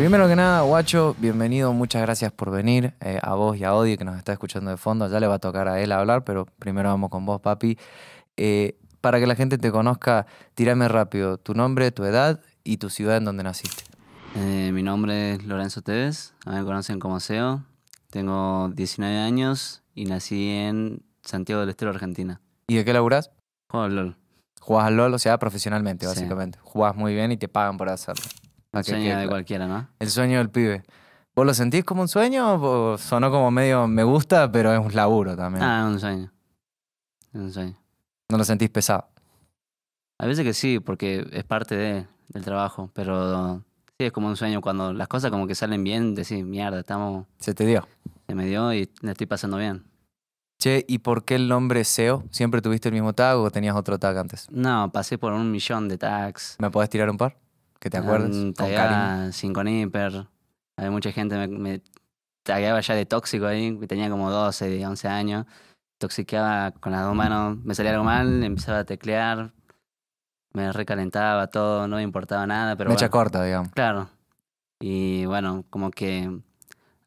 Primero que nada, Guacho, bienvenido, muchas gracias por venir. Eh, a vos y a Odie que nos está escuchando de fondo, ya le va a tocar a él hablar, pero primero vamos con vos, papi. Eh, para que la gente te conozca, tirame rápido tu nombre, tu edad y tu ciudad en donde naciste. Eh, mi nombre es Lorenzo Tevez, a mí me conocen como SEO. Tengo 19 años y nací en Santiago del Estero, Argentina. ¿Y de qué laburás? Juego al LOL. Jugás al LOL, o sea, profesionalmente, básicamente. Juegas muy bien y te pagan por hacerlo. El sueño de cualquiera, ¿no? El sueño del pibe. ¿Vos lo sentís como un sueño sonó como medio me gusta, pero es un laburo también? Ah, es un sueño. Es un sueño. ¿No lo sentís pesado? A veces que sí, porque es parte del trabajo, pero sí es como un sueño. Cuando las cosas como que salen bien, decís, mierda, estamos... Se te dio. Se me dio y me estoy pasando bien. Che, ¿y por qué el nombre SEO? ¿Siempre tuviste el mismo tag o tenías otro tag antes? No, pasé por un millón de tags. ¿Me podés tirar un par? que te acuerdes? Um, con Karim. cinco Había mucha gente, me, me tagueaba ya de tóxico ahí, tenía como 12, 11 años. Toxiqueaba con las dos mm. manos, me salía algo mal, empezaba a teclear, me recalentaba todo, no me importaba nada. Pero Mecha corta, digamos. Claro. Y bueno, como que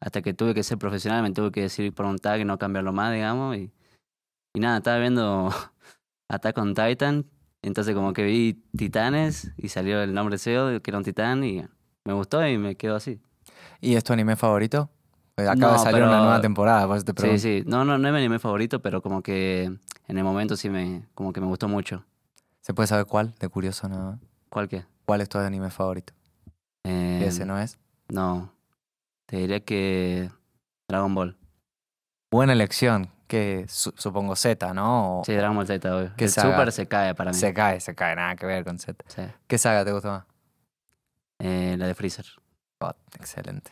hasta que tuve que ser profesional, me tuve que decir por un tag y no cambiarlo más, digamos. Y, y nada, estaba viendo Attack on Titan entonces como que vi Titanes y salió el nombre SEO, que era un titán y me gustó y me quedo así. ¿Y es tu anime favorito? Eh, acaba de salir una nueva temporada, pues Sí, sí. No, no, no es mi anime favorito, pero como que en el momento sí me, como que me gustó mucho. ¿Se puede saber cuál? De curioso ¿no? ¿Cuál qué? ¿Cuál es tu anime favorito? Eh, ¿Ese no es? No. Te diría que Dragon Ball. Buena elección supongo Z, ¿no? sí, Dragon Z, obvio. Que el Super se cae para mí. Se cae, se cae, nada que ver con Z. ¿Qué saga te gusta más? Eh, la de Freezer. excelente.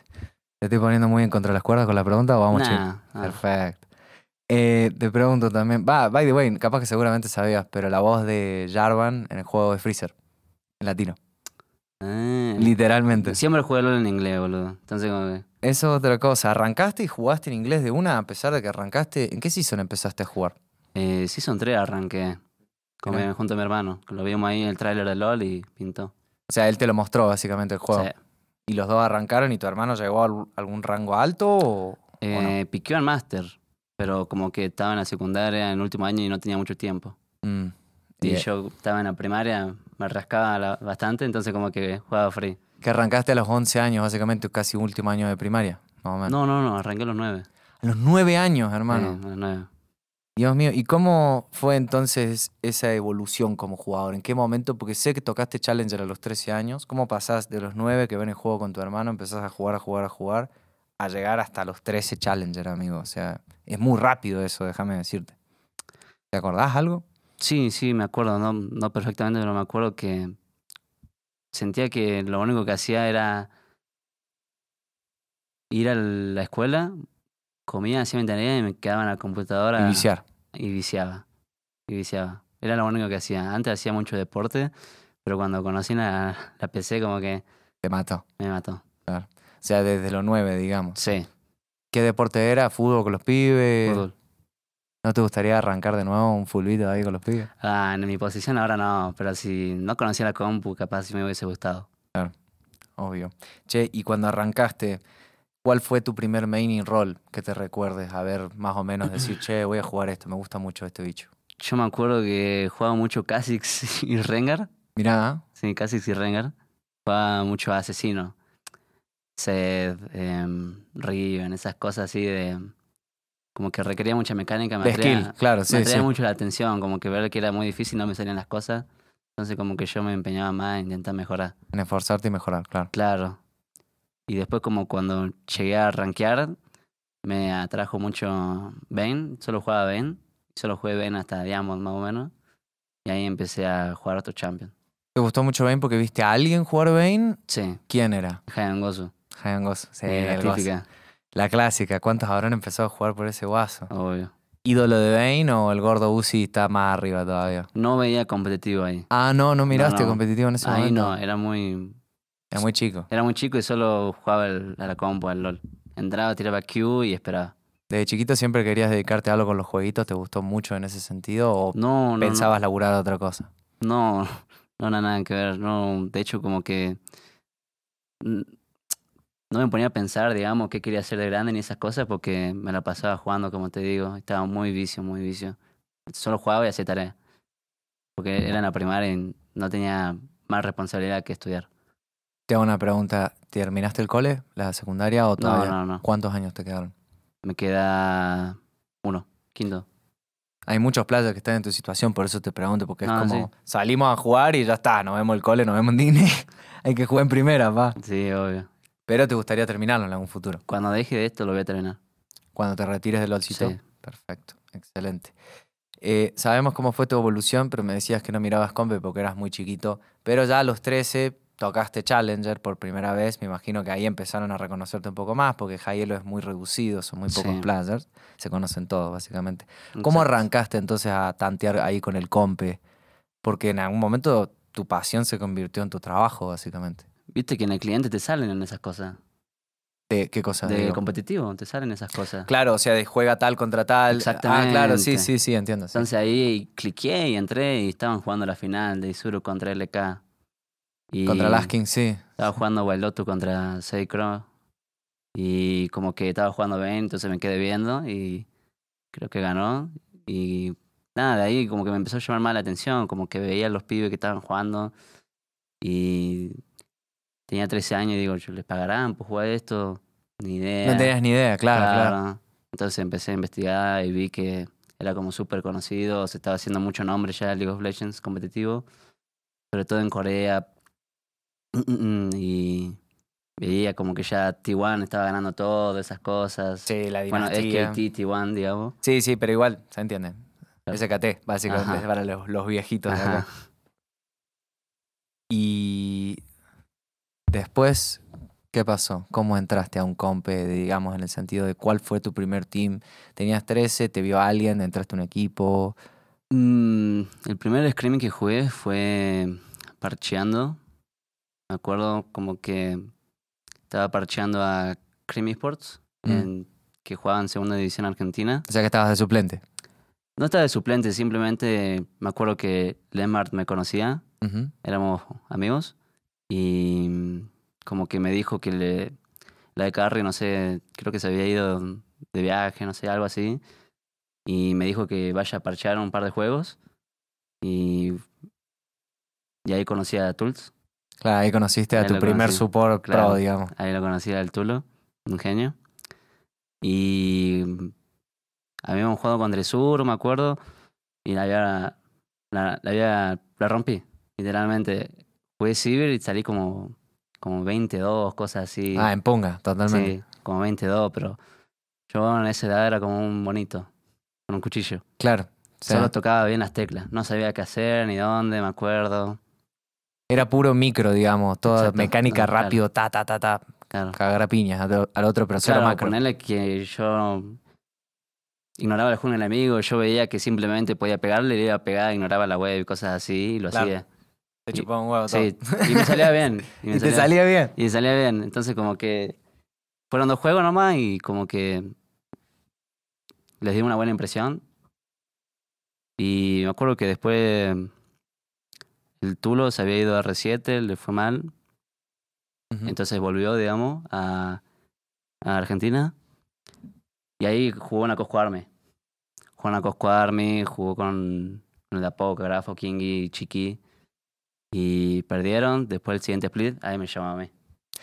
¿Te estoy poniendo muy en contra de las cuerdas con la pregunta o vamos nah, Perfecto. Eh, te pregunto también, va, by the way, capaz que seguramente sabías, pero la voz de Jarvan en el juego de Freezer, en latino. Ah. Literalmente. Siempre jugué LOL en inglés, boludo. Entonces, Eso es otra cosa. ¿Arrancaste y jugaste en inglés de una a pesar de que arrancaste? ¿En qué season empezaste a jugar? Eh, season 3 arranqué. junto a mi hermano. Lo vimos ahí en el tráiler de LOL y pintó. O sea, él te lo mostró básicamente el juego. Sí. ¿Y los dos arrancaron y tu hermano llegó a algún rango alto o, eh, en máster, pero como que estaba en la secundaria en el último año y no tenía mucho tiempo. Mm. Y yo estaba en la primaria, me rascaba bastante, entonces como que jugaba free. Que arrancaste a los 11 años, básicamente, casi último año de primaria, No, no, no, arranqué a los 9. A los 9 años, hermano. Sí, a los 9. Dios mío, ¿y cómo fue entonces esa evolución como jugador? ¿En qué momento? Porque sé que tocaste Challenger a los 13 años. ¿Cómo pasás de los 9 que ven el juego con tu hermano, empezás a jugar, a jugar, a jugar, a llegar hasta los 13 Challenger, amigo? O sea, es muy rápido eso, déjame decirte. ¿Te acordás algo? Sí, sí, me acuerdo, no, no perfectamente, pero me acuerdo que sentía que lo único que hacía era ir a la escuela, comía, hacía mi tarea y me quedaba en la computadora. Y viciar. Y viciaba. Y viciaba. Era lo único que hacía. Antes hacía mucho deporte, pero cuando conocí la, la PC como que... Te mató. Me mató. O sea, desde los nueve, digamos. Sí. ¿Qué deporte era? ¿Fútbol con los pibes? Fútbol. ¿No te gustaría arrancar de nuevo un fulbito ahí con los pibes? Ah, en mi posición ahora no, pero si no conocía la compu, capaz sí me hubiese gustado. Claro, obvio. Che, y cuando arrancaste, ¿cuál fue tu primer main role que te recuerdes? A ver, más o menos decir, che, voy a jugar esto, me gusta mucho este bicho. Yo me acuerdo que jugaba mucho Kha'Zix y Rengar. Mirá. Sí, Kha'Zix y Rengar. Jugaba mucho Asesino. Sed, em, Riven, esas cosas así de como que requería mucha mecánica, me atraía, claro, me mucho la atención, como que ver que era muy difícil, no me salían las cosas. Entonces como que yo me empeñaba más en intentar mejorar. En esforzarte y mejorar, claro. Claro. Y después como cuando llegué a rankear, me atrajo mucho Bane, solo jugaba Ben, solo jugué Bane hasta Diamond más o menos. Y ahí empecé a jugar a otro champion. ¿Te gustó mucho Bane porque viste a alguien jugar Bane? Sí. ¿Quién era? Hayan Gozu. Hayan Gozu, sí, eh, el la clásica, ¿cuántos habrán empezado a jugar por ese guaso? Obvio. ¿Ídolo de Bane o el gordo Uzi está más arriba todavía? No veía competitivo ahí. Ah, no, no miraste competitivo en ese momento. Ahí no, era muy. Era muy chico. Era muy chico y solo jugaba a la compu, al LOL. Entraba, tiraba Q y esperaba. ¿Desde chiquito siempre querías dedicarte a algo con los jueguitos? ¿Te gustó mucho en ese sentido? ¿O no, pensabas laburar otra cosa? No, no, nada, nada que ver. No, de hecho, como que no me ponía a pensar, digamos, qué quería hacer de grande ni esas cosas porque me la pasaba jugando, como te digo. Estaba muy vicio, muy vicio. Solo jugaba y hacía tarea Porque era en la primaria y no tenía más responsabilidad que estudiar. Te hago una pregunta. ¿Terminaste el cole, la secundaria o todavía? No, no, no. ¿Cuántos años te quedaron? Me queda uno, quinto. Hay muchos playas que están en tu situación, por eso te pregunto, porque es como salimos a jugar y ya está, nos vemos el cole, nos vemos en Disney. Hay que jugar en primera, va. Sí, obvio. Pero te gustaría terminarlo en algún futuro. Cuando deje de esto lo voy a terminar. Cuando te retires del olcito. Sí. Perfecto, excelente. Eh, sabemos cómo fue tu evolución, pero me decías que no mirabas Compe porque eras muy chiquito. Pero ya a los 13 tocaste Challenger por primera vez. Me imagino que ahí empezaron a reconocerte un poco más porque Jayelo es muy reducido, son muy pocos players. Se conocen todos, básicamente. ¿Cómo arrancaste entonces a tantear ahí con el Compe? Porque en algún momento tu pasión se convirtió en tu trabajo, básicamente. Viste que en el cliente te salen en esas cosas. ¿De qué cosas? De competitivo, te salen esas cosas. Claro, o sea, de juega tal contra tal. Ah, Exactamente. Ah, claro, sí, sí, sí, entiendo. Entonces ahí cliqué y entré y estaban jugando la final de Isuru contra LK. Y contra Laskin, sí. Estaba jugando Wailotu contra Seikro. Y como que estaba jugando bien, entonces me quedé viendo y creo que ganó. Y nada, de ahí como que me empezó a llamar más la atención, como que veía a los pibes que estaban jugando. Y tenía 13 años y digo, ¿les pagarán por jugar esto? Ni idea. No tenías ni idea, claro, claro. Entonces empecé a investigar y vi que era como súper conocido, se estaba haciendo mucho nombre ya en League of Legends competitivo, sobre todo en Corea. Y veía como que ya T1 estaba ganando todo, esas cosas. Sí, la dinastía. Bueno, SKT, T1, digamos. Sí, sí, pero igual, se entiende. SKT, básicamente, para los, viejitos. Y Después, ¿qué pasó? ¿Cómo entraste a un compe, digamos, en el sentido de cuál fue tu primer team? ¿Tenías 13? ¿Te vio alguien? ¿Entraste a un equipo? Mm, el primer screaming que jugué fue parcheando. Me acuerdo como que estaba parcheando a Cream Sports, mm. en, que jugaba en Segunda División Argentina. O sea que estabas de suplente. No estaba de suplente, simplemente me acuerdo que Lemart me conocía, éramos amigos. Y mm, como que me dijo que la de Carrie, no sé, creo que se había ido de viaje, no sé, algo así. Y me dijo que vaya a parchear un par de juegos. Y, ahí conocí a Tools. Claro, ahí conociste a tu primer support claro, digamos. Ahí lo conocí a Tulo, un genio. Y mm, habíamos jugado con Dresur, me acuerdo. Y la la, había, la rompí, literalmente y salí como, como 22, cosas así. Ah, en Ponga, totalmente. Sí, como 22, pero yo en esa edad era como un bonito, con un cuchillo. Claro. Solo tocaba bien las teclas, no sabía qué hacer ni dónde, me acuerdo. Era puro micro, digamos, toda mecánica rápido, ta, ta, ta, ta. Claro. Cagar a piñas al, otro, pero claro, macro. ponerle que yo ignoraba el juego del amigo, yo veía que simplemente podía pegarle, le iba a pegar, ignoraba la web y cosas así, y lo hacía y me salía bien. Y, bien. Y me salía bien. Entonces, como que fueron dos juegos nomás y como que les di una buena impresión. Y me acuerdo que después el Tulo se había ido a R7, le fue mal. Entonces volvió, digamos, a, Argentina. Y ahí jugó en la Jugó en la jugó con, el Kingi, Chiqui y perdieron. Después el siguiente split, ahí me llamaba a mí.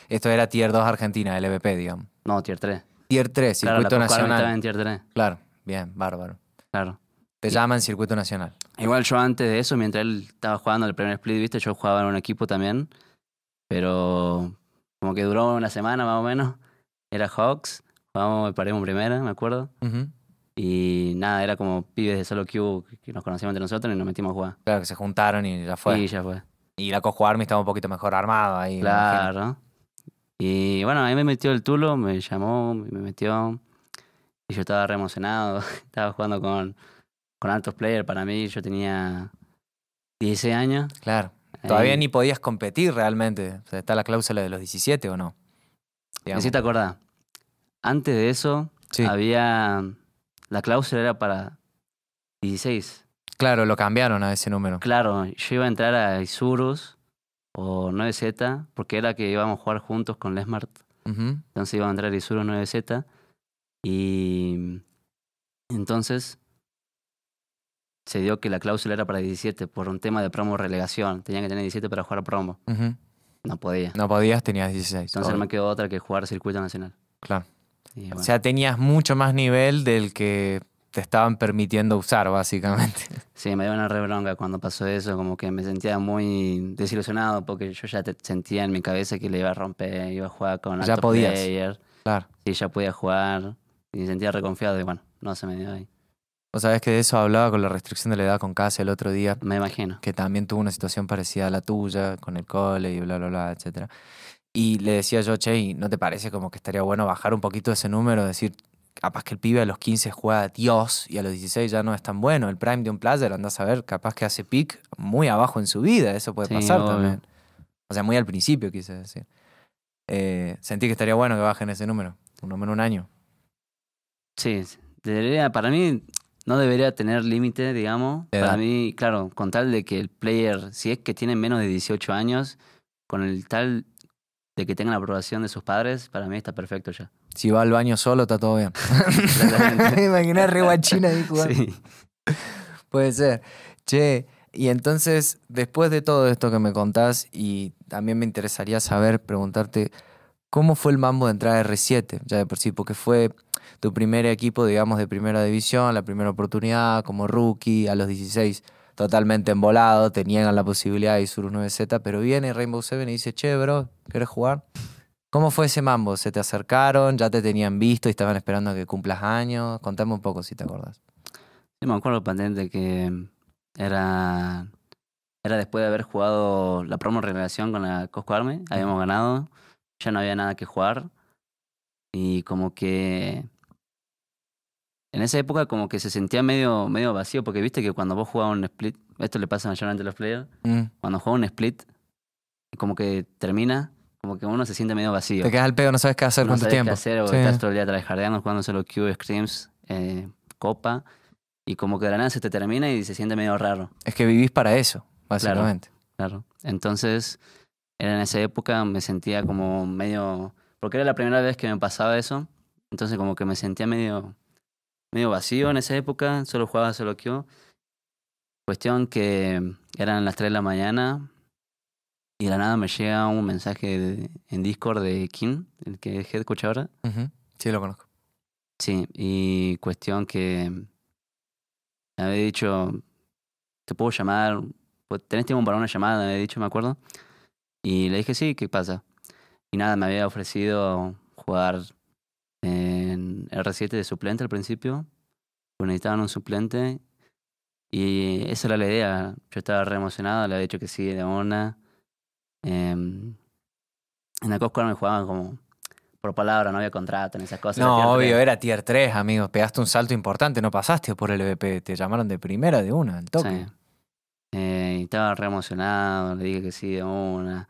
Esto era Tier 2 Argentina, LVP, digamos. No, Tier 3. Tier 3, Circuito claro, la Nacional. En tier 3. Claro, bien, bárbaro. Claro. Te llaman Circuito Nacional. Igual yo antes de eso, mientras él estaba jugando el primer split, viste, yo jugaba en un equipo también, pero como que duró una semana más o menos. Era Hawks, jugamos, paremos primera, me acuerdo. Y nada, era como pibes de solo Q que nos conocíamos entre nosotros y nos metimos a jugar. Claro, que se juntaron y ya fue. Y ya fue. Y la Cojo Army estaba un poquito mejor armado ahí. Claro. Y bueno, ahí me metió el Tulo, me llamó, me metió. Y yo estaba re emocionado. estaba jugando con, altos players. Para mí, yo tenía 16 años. Claro. Todavía eh, ni podías competir realmente. O sea, está la cláusula de los 17 o no. si Necesito acordar. Antes de eso, había. La cláusula era para 16. Claro, lo cambiaron a ese número. Claro, yo iba a entrar a Isurus o 9Z, porque era que íbamos a jugar juntos con Lesmart. Entonces iba a entrar a Isurus 9Z. Y entonces se dio que la cláusula era para 17 por un tema de promo relegación. Tenía que tener 17 para jugar promo. No podía. No podías, tenías 16. Entonces me quedó otra que jugar circuito nacional. Claro. O sea, tenías mucho más nivel del que te estaban permitiendo usar, básicamente. Sí, me dio una rebronca cuando pasó eso, como que me sentía muy desilusionado porque yo ya sentía en mi cabeza que le iba a romper, iba a jugar con ya podías. player. Claro. Sí, ya podía jugar y me sentía reconfiado y bueno, no se me dio ahí. Vos sabés que de eso hablaba con la restricción de la edad con Casa el otro día. Me imagino. Que también tuvo una situación parecida a la tuya, con el cole y bla, bla, bla, etcétera. Y le decía yo, che, ¿no te parece como que estaría bueno bajar un poquito ese número? Decir, capaz que el pibe a los 15 juega a Dios y a los 16 ya no es tan bueno. El prime de un player, andás a ver, capaz que hace pick muy abajo en su vida, eso puede pasar también. O sea, muy al principio, quise eh, decir. sentí que estaría bueno que bajen ese número, un número un año. Sí, debería, para mí no debería tener límite, digamos. Para mí, claro, con tal de que el player, si es que tiene menos de 18 años, con el tal de que tengan la aprobación de sus padres, para mí está perfecto ya. Si va al baño solo, está todo bien. Me imaginé re guachina ahí Sí. Puede ser. Che, y entonces, después de todo esto que me contás, y también me interesaría saber, preguntarte, ¿cómo fue el mambo de entrada a R7? Ya de por sí, porque fue tu primer equipo, digamos, de primera división, la primera oportunidad como rookie a los 16 totalmente embolado, tenían la posibilidad de Isurus 9Z, pero viene Rainbow Seven y dice, che, bro, ¿querés jugar? ¿Cómo fue ese mambo? ¿Se te acercaron? ¿Ya te tenían visto y estaban esperando a que cumplas años? Contame un poco si te acordás. Sí, me acuerdo pendiente que era, era después de haber jugado la promo revelación con la Cosco Army, habíamos ganado, ya no había nada que jugar y como que en esa época como que se sentía medio, medio vacío, porque viste que cuando vos jugabas un split, esto le pasa mayormente a los players, mm. cuando juega un split, como que termina, como que uno se siente medio vacío. Te quedas al pedo, no sabes qué hacer tiempo. No sabes qué hacer, o estás todo el día cuando jugando solo Q, Screams, eh, Copa, y como que de la nada se te termina y se siente medio raro. Es que vivís para eso, básicamente. Claro, claro. Entonces, era en esa época me sentía como medio... Porque era la primera vez que me pasaba eso, entonces como que me sentía medio medio vacío en esa época, solo jugaba solo Q. Cuestión que eran las 3 de la mañana y de la nada me llega un mensaje en Discord de Kim, el que es head coach ahora. Sí, lo conozco. Sí, y cuestión que me había dicho, te puedo llamar, pues, tenés tiempo para una llamada, me había dicho, me acuerdo. Y le dije, sí, ¿qué pasa? Y nada, me había ofrecido jugar R7 de suplente al principio, pues necesitaban un suplente y esa era la idea. Yo estaba re emocionado, le había dicho que sí de una. Em, en la cosco me jugaban como por palabra, no había contrato en esas cosas. No, obvio, era tier 3, amigos. Pegaste un salto importante, no pasaste por el VP, te llamaron de primera, de una, entonces eh, estaba re emocionado, le dije que sí de una,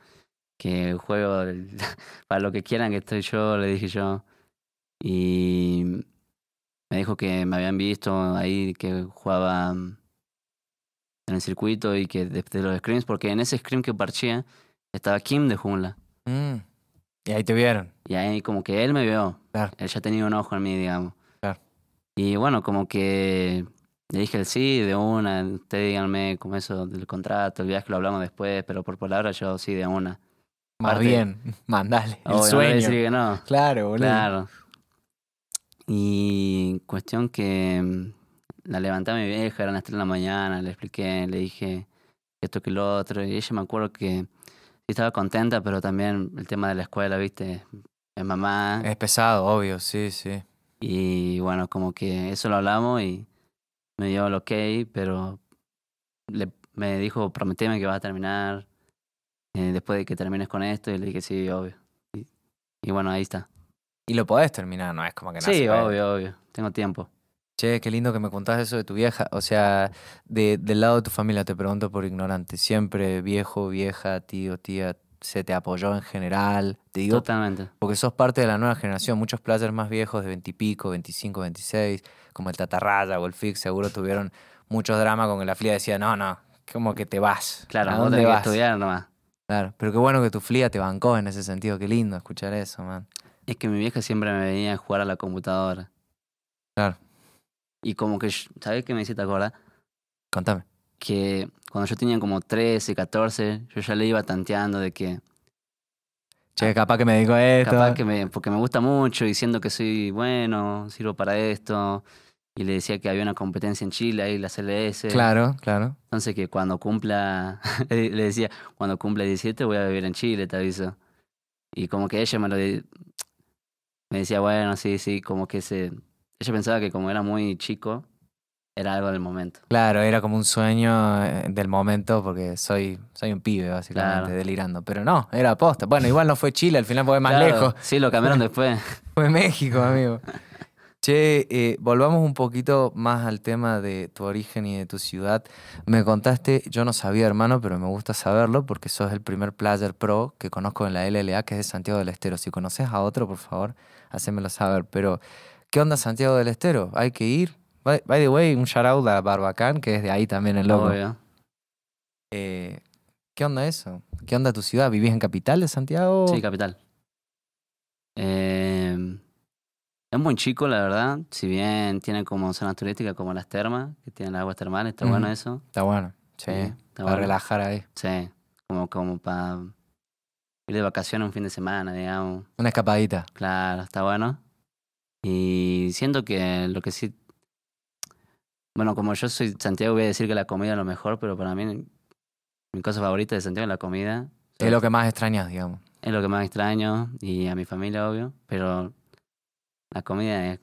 que el juego para lo que quieran que estoy yo, le dije yo. Y me dijo que me habían visto ahí que jugaba mm, en el circuito y que desde los screams, porque en ese scream que parchía estaba Kim de jungla. Mm. Y ahí te vieron. Y ahí como que él me vio. Él ya tenía un ojo en mí, digamos. Y bueno, como que le dije el sí de una. Ustedes díganme como eso del contrato, el viaje lo hablamos después, pero por palabra yo sí de una. Más bien, mandale. El sueño. que no. Claro, boludo. Claro. Y cuestión que mm, la levanté a mi vieja, eran las 3 de la mañana, le expliqué, le dije esto que lo otro. Y ella me acuerdo que estaba contenta, pero también el tema de la escuela, viste, es mamá. Es pesado, obvio, sí, sí. Y bueno, como que eso lo hablamos y me dio el ok, pero me dijo, prometeme que vas a terminar eh, después de que termines con esto. Y le dije, sí, obvio. y bueno, ahí está. Y lo podés terminar, no es como que Sí, obvio, obvio. Tengo tiempo. Che, qué lindo que me contás eso de tu vieja. O sea, de, del lado de tu familia te pregunto por ignorante. Siempre viejo, vieja, tío, tía, se te apoyó en general. Te digo, Totalmente. Porque sos parte de la nueva generación. Muchos players más viejos de 20 y pico, 25, 26, como el Tatarraya o el Fix, seguro tuvieron muchos dramas con que la flía decía, no, no, como que te vas. Claro, ¿a dónde vas? a estudiar nomás. Claro, pero qué bueno que tu flía te bancó en ese sentido. Qué lindo escuchar eso, man. Es que mi vieja siempre me venía a jugar a la computadora. Claro. Y como que, ¿sabes qué me hiciste acordar? Contame. Que cuando yo tenía como 13, 14, yo ya le iba tanteando de que... Che, ah, capaz que me digo esto. Capaz que me... Porque me gusta mucho, diciendo que soy bueno, sirvo para esto. Y le decía que había una competencia en Chile, ahí la CLS. Claro, claro. Entonces que cuando cumpla... le decía, cuando cumpla 17 voy a vivir en Chile, te aviso. Y como que ella me lo me decía, bueno, sí, sí, como que se... Ella pensaba que como era muy chico, era algo del momento. Claro, era como un sueño eh, del momento porque soy, soy un pibe, básicamente, delirando. Pero no, era aposta. Bueno, igual no fue Chile, al final fue más lejos. Sí, lo cambiaron después. Fue México, amigo. Che, eh, volvamos un poquito más al tema de tu origen y de tu ciudad. Me contaste, yo no sabía, hermano, pero me gusta saberlo porque sos el primer player pro que conozco en la LLA, que es de Santiago del Estero. Si conoces a otro, por favor, hacémelo saber. Pero, ¿qué onda Santiago del Estero? ¿Hay que ir? By, the way, un shout a Barbacán, que es de ahí también el logo. Eh, ¿Qué onda eso? ¿Qué onda tu ciudad? ¿Vivís en capital de Santiago? Sí, capital. Em, es muy chico, la verdad. Si bien tiene como zonas turísticas como las termas, que tienen aguas termales, está bueno eso. Está bueno, sí. para relajar ahí. Sí, como, como para ir de vacaciones un fin de semana, digamos. Una escapadita. Claro, está bueno. Y siento que lo que sí. Bueno, como yo soy Santiago, voy a decir que la comida es lo mejor, pero para mí mi cosa favorita de Santiago es la comida. Es lo que más extrañas, digamos. Es lo que más extraño y a mi familia, obvio. Pero la comida es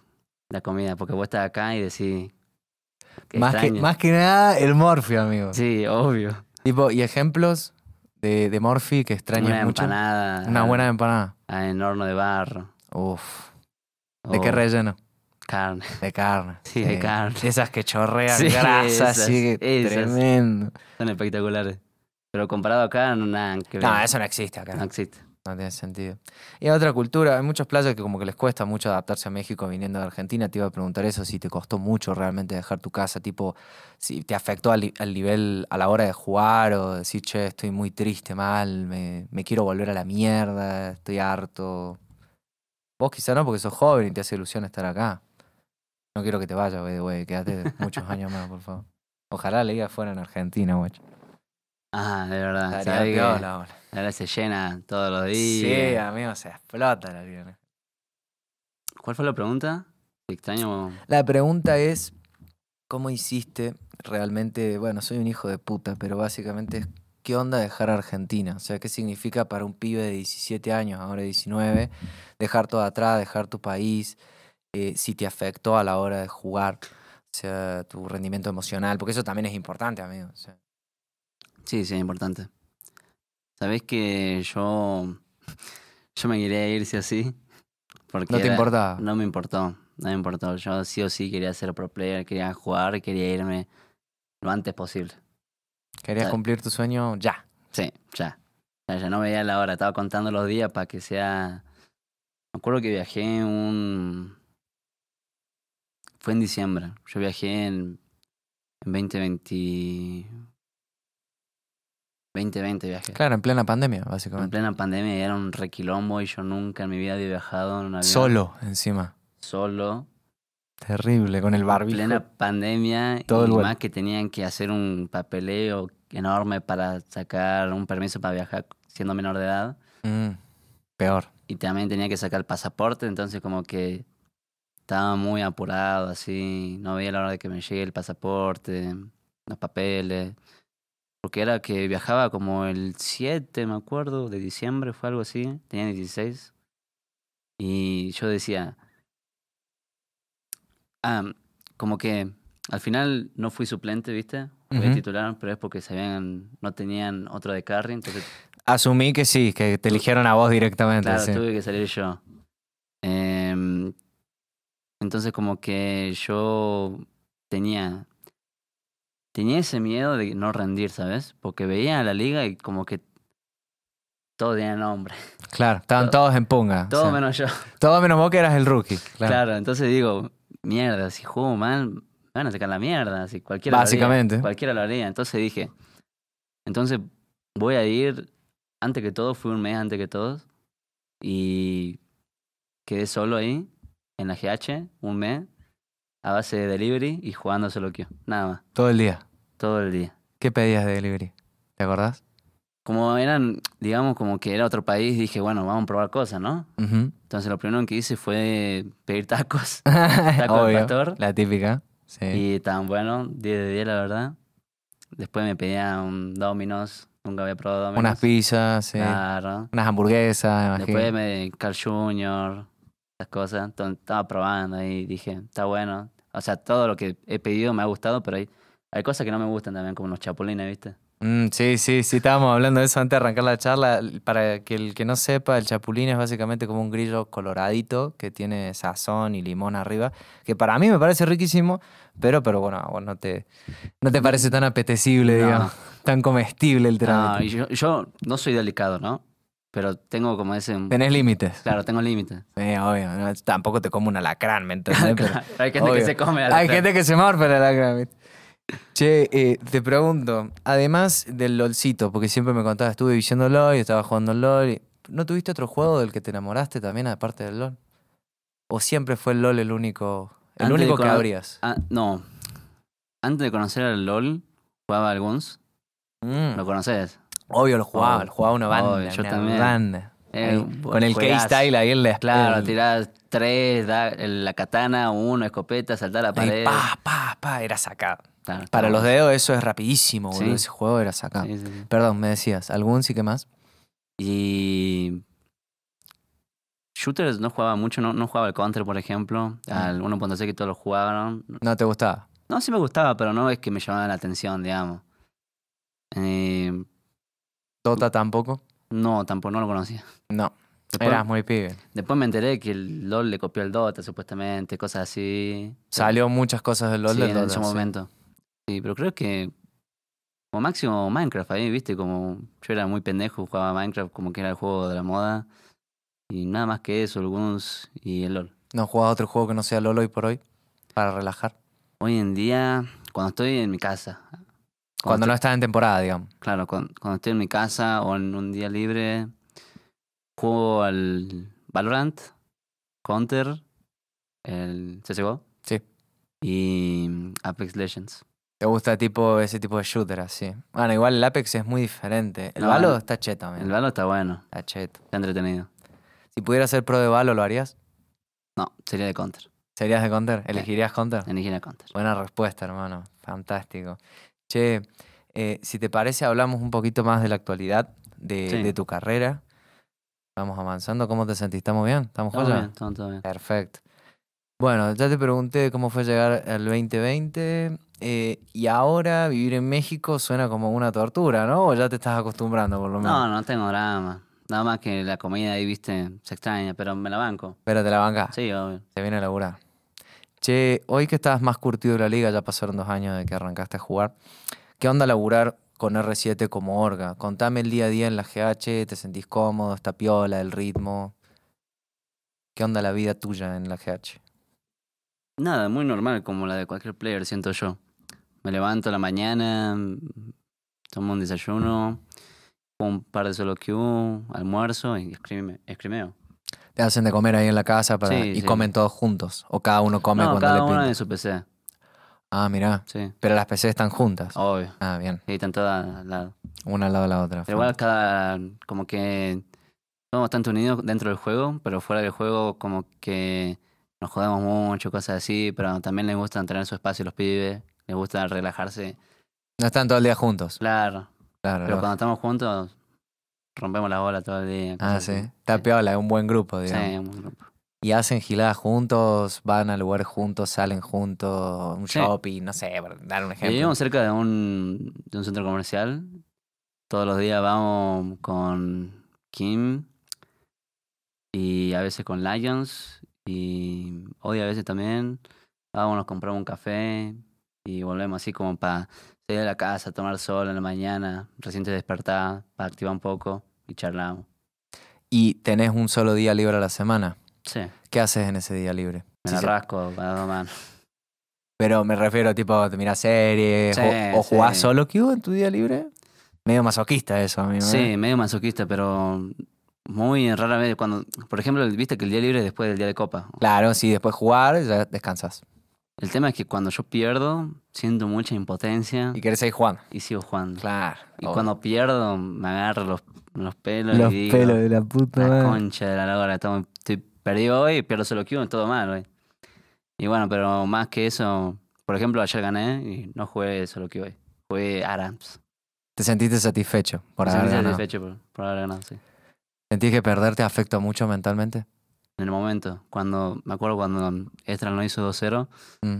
la comida, porque vos estás acá y decís. más, que, más que nada el morfio, amigo. Sí, obvio. Tipo, ¿y ejemplos? de, de Morphy que extrañas una Empanada, una buena eh, empanada. Ah, en horno de barro. Uf. ¿De qué relleno? Carne. De carne. Sí, de, eh, carne. Esas que chorrean sí, grasa, esas, así tremendo. Son espectaculares. Pero comparado acá, no nada No, eso no existe acá. No existe no tiene sentido. Y hay otra cultura, hay muchas playas que como que les cuesta mucho adaptarse a México viniendo de Argentina. Te iba a preguntar eso, si te costó mucho realmente dejar tu casa, tipo, si te afectó al, nivel, a la hora de jugar o decir, che, estoy muy triste, mal, me, quiero volver a la mierda, estoy harto. Vos quizá no, porque sos joven y te hace ilusión estar acá. No quiero que te vayas, güey, güey, quédate muchos años más, por favor. Ojalá la liga fuera en Argentina, güey. Ah, de verdad. hola, Ahora se llena todos los días. Sí, amigo, se explota la ¿Cuál fue la pregunta? La pregunta es: ¿cómo hiciste realmente? Bueno, soy un hijo de puta, pero básicamente es: ¿qué onda dejar Argentina? O sea, ¿qué significa para un pibe de 17 años, ahora 19, dejar todo atrás, dejar tu país? Eh, si te afectó a la hora de jugar, o sea, tu rendimiento emocional, porque eso también es importante, amigo. Sí, sí, es importante. Sabés que yo, yo me quería ir sí o sí. Porque no te importaba. No me importó, no me importó. Yo sí o sí quería ser pro player, quería jugar, quería irme lo antes posible. Querías cumplir tu sueño ya. Sí, ya. ya. no veía la hora, estaba contando los días para que sea... Me acuerdo que viajé un... Fue en diciembre. Yo viajé en, en 2020... 2020 viajé. Claro, en plena pandemia, básicamente. En plena pandemia era un requilombo y yo nunca en mi vida había viajado en un avión. Solo, encima. Solo. Terrible, con el barbijo. En plena pandemia, Todo y que tenían que hacer un papeleo enorme para sacar un permiso para viajar siendo menor de edad. Mm, peor. Y también tenía que sacar el pasaporte, entonces como que estaba muy apurado, así, no había la hora de que me llegue el pasaporte, los papeles porque era que viajaba como el 7, me acuerdo, de diciembre, fue algo así, tenía 16. Y yo decía, ah, como que al final no fui suplente, ¿viste? Fui titularon, titular, pero es porque sabían, no tenían otro de carry, entonces... Asumí que sí, que te eligieron a vos directamente. Claro, tuve que salir yo. Em, entonces como que yo tenía tenía ese miedo de no rendir, ¿sabes? Porque veía a la liga y como que todos tenían nombre. Claro, estaban todos en punga. Todo menos yo. Todo menos vos que eras el rookie. Claro, entonces digo, mierda, si juego mal, me van a sacar la mierda. Si cualquiera Básicamente. cualquiera lo haría. Entonces dije, entonces voy a ir, antes que todo, fui un mes antes que todos. Y quedé solo ahí, en la GH, un mes, a base de delivery y jugando solo que Nada más. Todo el día todo el día. ¿Qué pedías de delivery? ¿Te acordás? Como eran, digamos, como que era otro país, dije, bueno, vamos a probar cosas, ¿no? Entonces lo primero que hice fue pedir tacos. tacos pastor. La típica. Sí. Y tan bueno, 10 de 10, la verdad. Después me pedían un Domino's, nunca había probado Domino's. Unas pizzas, sí. Claro. Unas hamburguesas, imagínate. Después me Carl Jr., esas cosas. estaba probando y dije, está bueno. O sea, todo lo que he pedido me ha gustado, pero ahí hay cosas que no me gustan también, como unos chapulines, ¿viste? Mm, sí, sí, sí, estábamos hablando de eso antes de arrancar la charla. Para que el que no sepa, el chapulín es básicamente como un grillo coloradito que tiene sazón y limón arriba, que para mí me parece riquísimo, pero, pero bueno, no te, no te parece tan apetecible, digamos, tan comestible el trago. No, yo, yo no soy delicado, ¿no? Pero tengo como ese... Tenés límites. Claro, tengo límites. Sí, obvio. tampoco te como un alacrán, ¿me hay gente que se come alacrán. Hay gente que se morfe el alacrán, ¿viste? Che, eh, te pregunto, además del LOLcito, porque siempre me contabas, estuve viviendo LOL y estaba jugando LOL. ¿No tuviste otro juego del que te enamoraste también, aparte del LOL? ¿O siempre fue el LOL el único, el único que abrías? Ah, no. Antes de conocer al LOL, jugaba al Guns. Mm. ¿Lo conoces? Obvio, lo jugaba, oh, lo jugaba una banda. yo Banda. Eh, con el K-Style ahí el la Claro, tirás tres, da, la katana, uno, escopeta, saltar la pared. pa, era sacado. Para los dedos e eso es rapidísimo, boludo. Ese juego era sacar. Perdón, me decías. ¿Algún sí que más? Y... Shooters no jugaba mucho, no, jugaba el Counter, por ejemplo. algunos ah. Al 1.6 que todos lo jugaron. ¿No te gustaba? No, sí me gustaba, pero no es que me llamaba la atención, digamos. Eh, ¿Dota tampoco? No, tampoco, no lo conocía. No. Eras muy pibe. Después me enteré que el LOL le copió el Dota, supuestamente, cosas así. Salió muchas cosas del LOL en ese momento. Sí, pero creo que como máximo Minecraft ahí, viste, como yo era muy pendejo, jugaba Minecraft como que era el juego de la moda. Y nada más que eso, algunos y el LOL. ¿No jugaba otro juego que no sea LOL hoy por hoy? Para relajar. Hoy en día, cuando estoy en mi casa. Cuando, no estás en temporada, digamos. Claro, cuando, estoy en mi casa o en un día libre, juego al Valorant, Counter, el CSGO. Sí. Y mm, Apex Legends. Te gusta tipo ese tipo de shooter así. Bueno, igual el Apex es muy diferente. El no, está cheto, El Valo está bueno. Está cheto. Está entretenido. Si pudieras ser pro de Valo, ¿lo harías? No, sería de Counter. ¿Serías de Counter? ¿Elegirías Counter? Elegiría Counter. Buena respuesta, hermano. Fantástico. Che, eh, si te parece, hablamos un poquito más de la actualidad, de, tu carrera. Vamos avanzando. ¿Cómo te sentís? ¿Estamos bien? ¿Estamos, ¿Estamos bien? Estamos bien. Perfecto. Bueno, ya te pregunté cómo fue llegar al 2020 eh, y ahora vivir en México suena como una tortura, ¿no? O ya te estás acostumbrando por lo menos. No, no tengo drama. Nada más que la comida ahí, viste, se extraña, pero me la banco. Pero te la banca. Sí, obvio. Te viene a laburar. Che, hoy que estás más curtido de la liga, ya pasaron dos años de que arrancaste a jugar. ¿Qué onda laburar con R7 como orga? Contame el día a día en la GH, ¿te sentís cómodo? ¿Está piola el ritmo? ¿Qué onda la vida tuya en la GH? Nada, muy normal, como la de cualquier player, siento yo. Me levanto a la mañana, tomo un desayuno, un par de solo queue, almuerzo y escribeo. escrimeo. Te hacen de comer ahí en la casa y comen todos juntos. O cada uno come cuando le cada uno en su PC. Ah, mirá. Sí. Pero las PCs están juntas. Obvio. Ah, bien. Y están todas al lado. Una al lado de la otra. Pero igual cada. como que. Estamos bastante unidos dentro del juego, pero fuera del juego, como que nos jodemos mucho, cosas así, pero también les gusta tener su espacio los pibes, les gusta relajarse. No están todo el día juntos. Claro. claro pero cuando estamos juntos, rompemos la bola todo el día. Ah, sí. Tapiola, es un buen grupo, digamos. Sí, un buen grupo. Y hacen giladas juntos, van al lugar juntos, salen juntos, un shopping, no sé, dar un ejemplo. Vivimos cerca de un, de un centro comercial. Todos los días vamos con Kim y a veces con Lions y hoy a veces también vamos, nos compramos un café y volvemos así como para salir a la casa, tomar sol en la mañana, recién te para activar un poco y charlamos. ¿Y tenés un solo día libre a la semana? Sí. ¿Qué haces en ese día libre? Me arrasco, rasco para Pero me refiero, tipo, te miras series o, jugás solo que en tu día libre. Medio masoquista eso, Sí, ¿eh? medio masoquista, pero muy rara vez cuando, por ejemplo, viste que el día libre es después del día de copa. Claro, sí, después jugar ya descansas. El tema es que cuando yo pierdo, siento mucha impotencia. Y querés seguir jugando. Y sigo jugando. Claro. Y cuando pierdo, me agarro los, los pelos. Los y digo, pelos de la puta. La concha de la logra Estoy perdido hoy, pierdo solo Q, todo mal, güey. Y bueno, pero más que eso, por ejemplo, ayer gané y no jugué solo que hoy. Jugué Arams. ¿Te sentiste satisfecho por haber ganado? satisfecho por haber ganado, sí. ¿Sentís que perderte afecta mucho mentalmente? En el momento, cuando me acuerdo cuando Estran lo hizo 2-0, mm.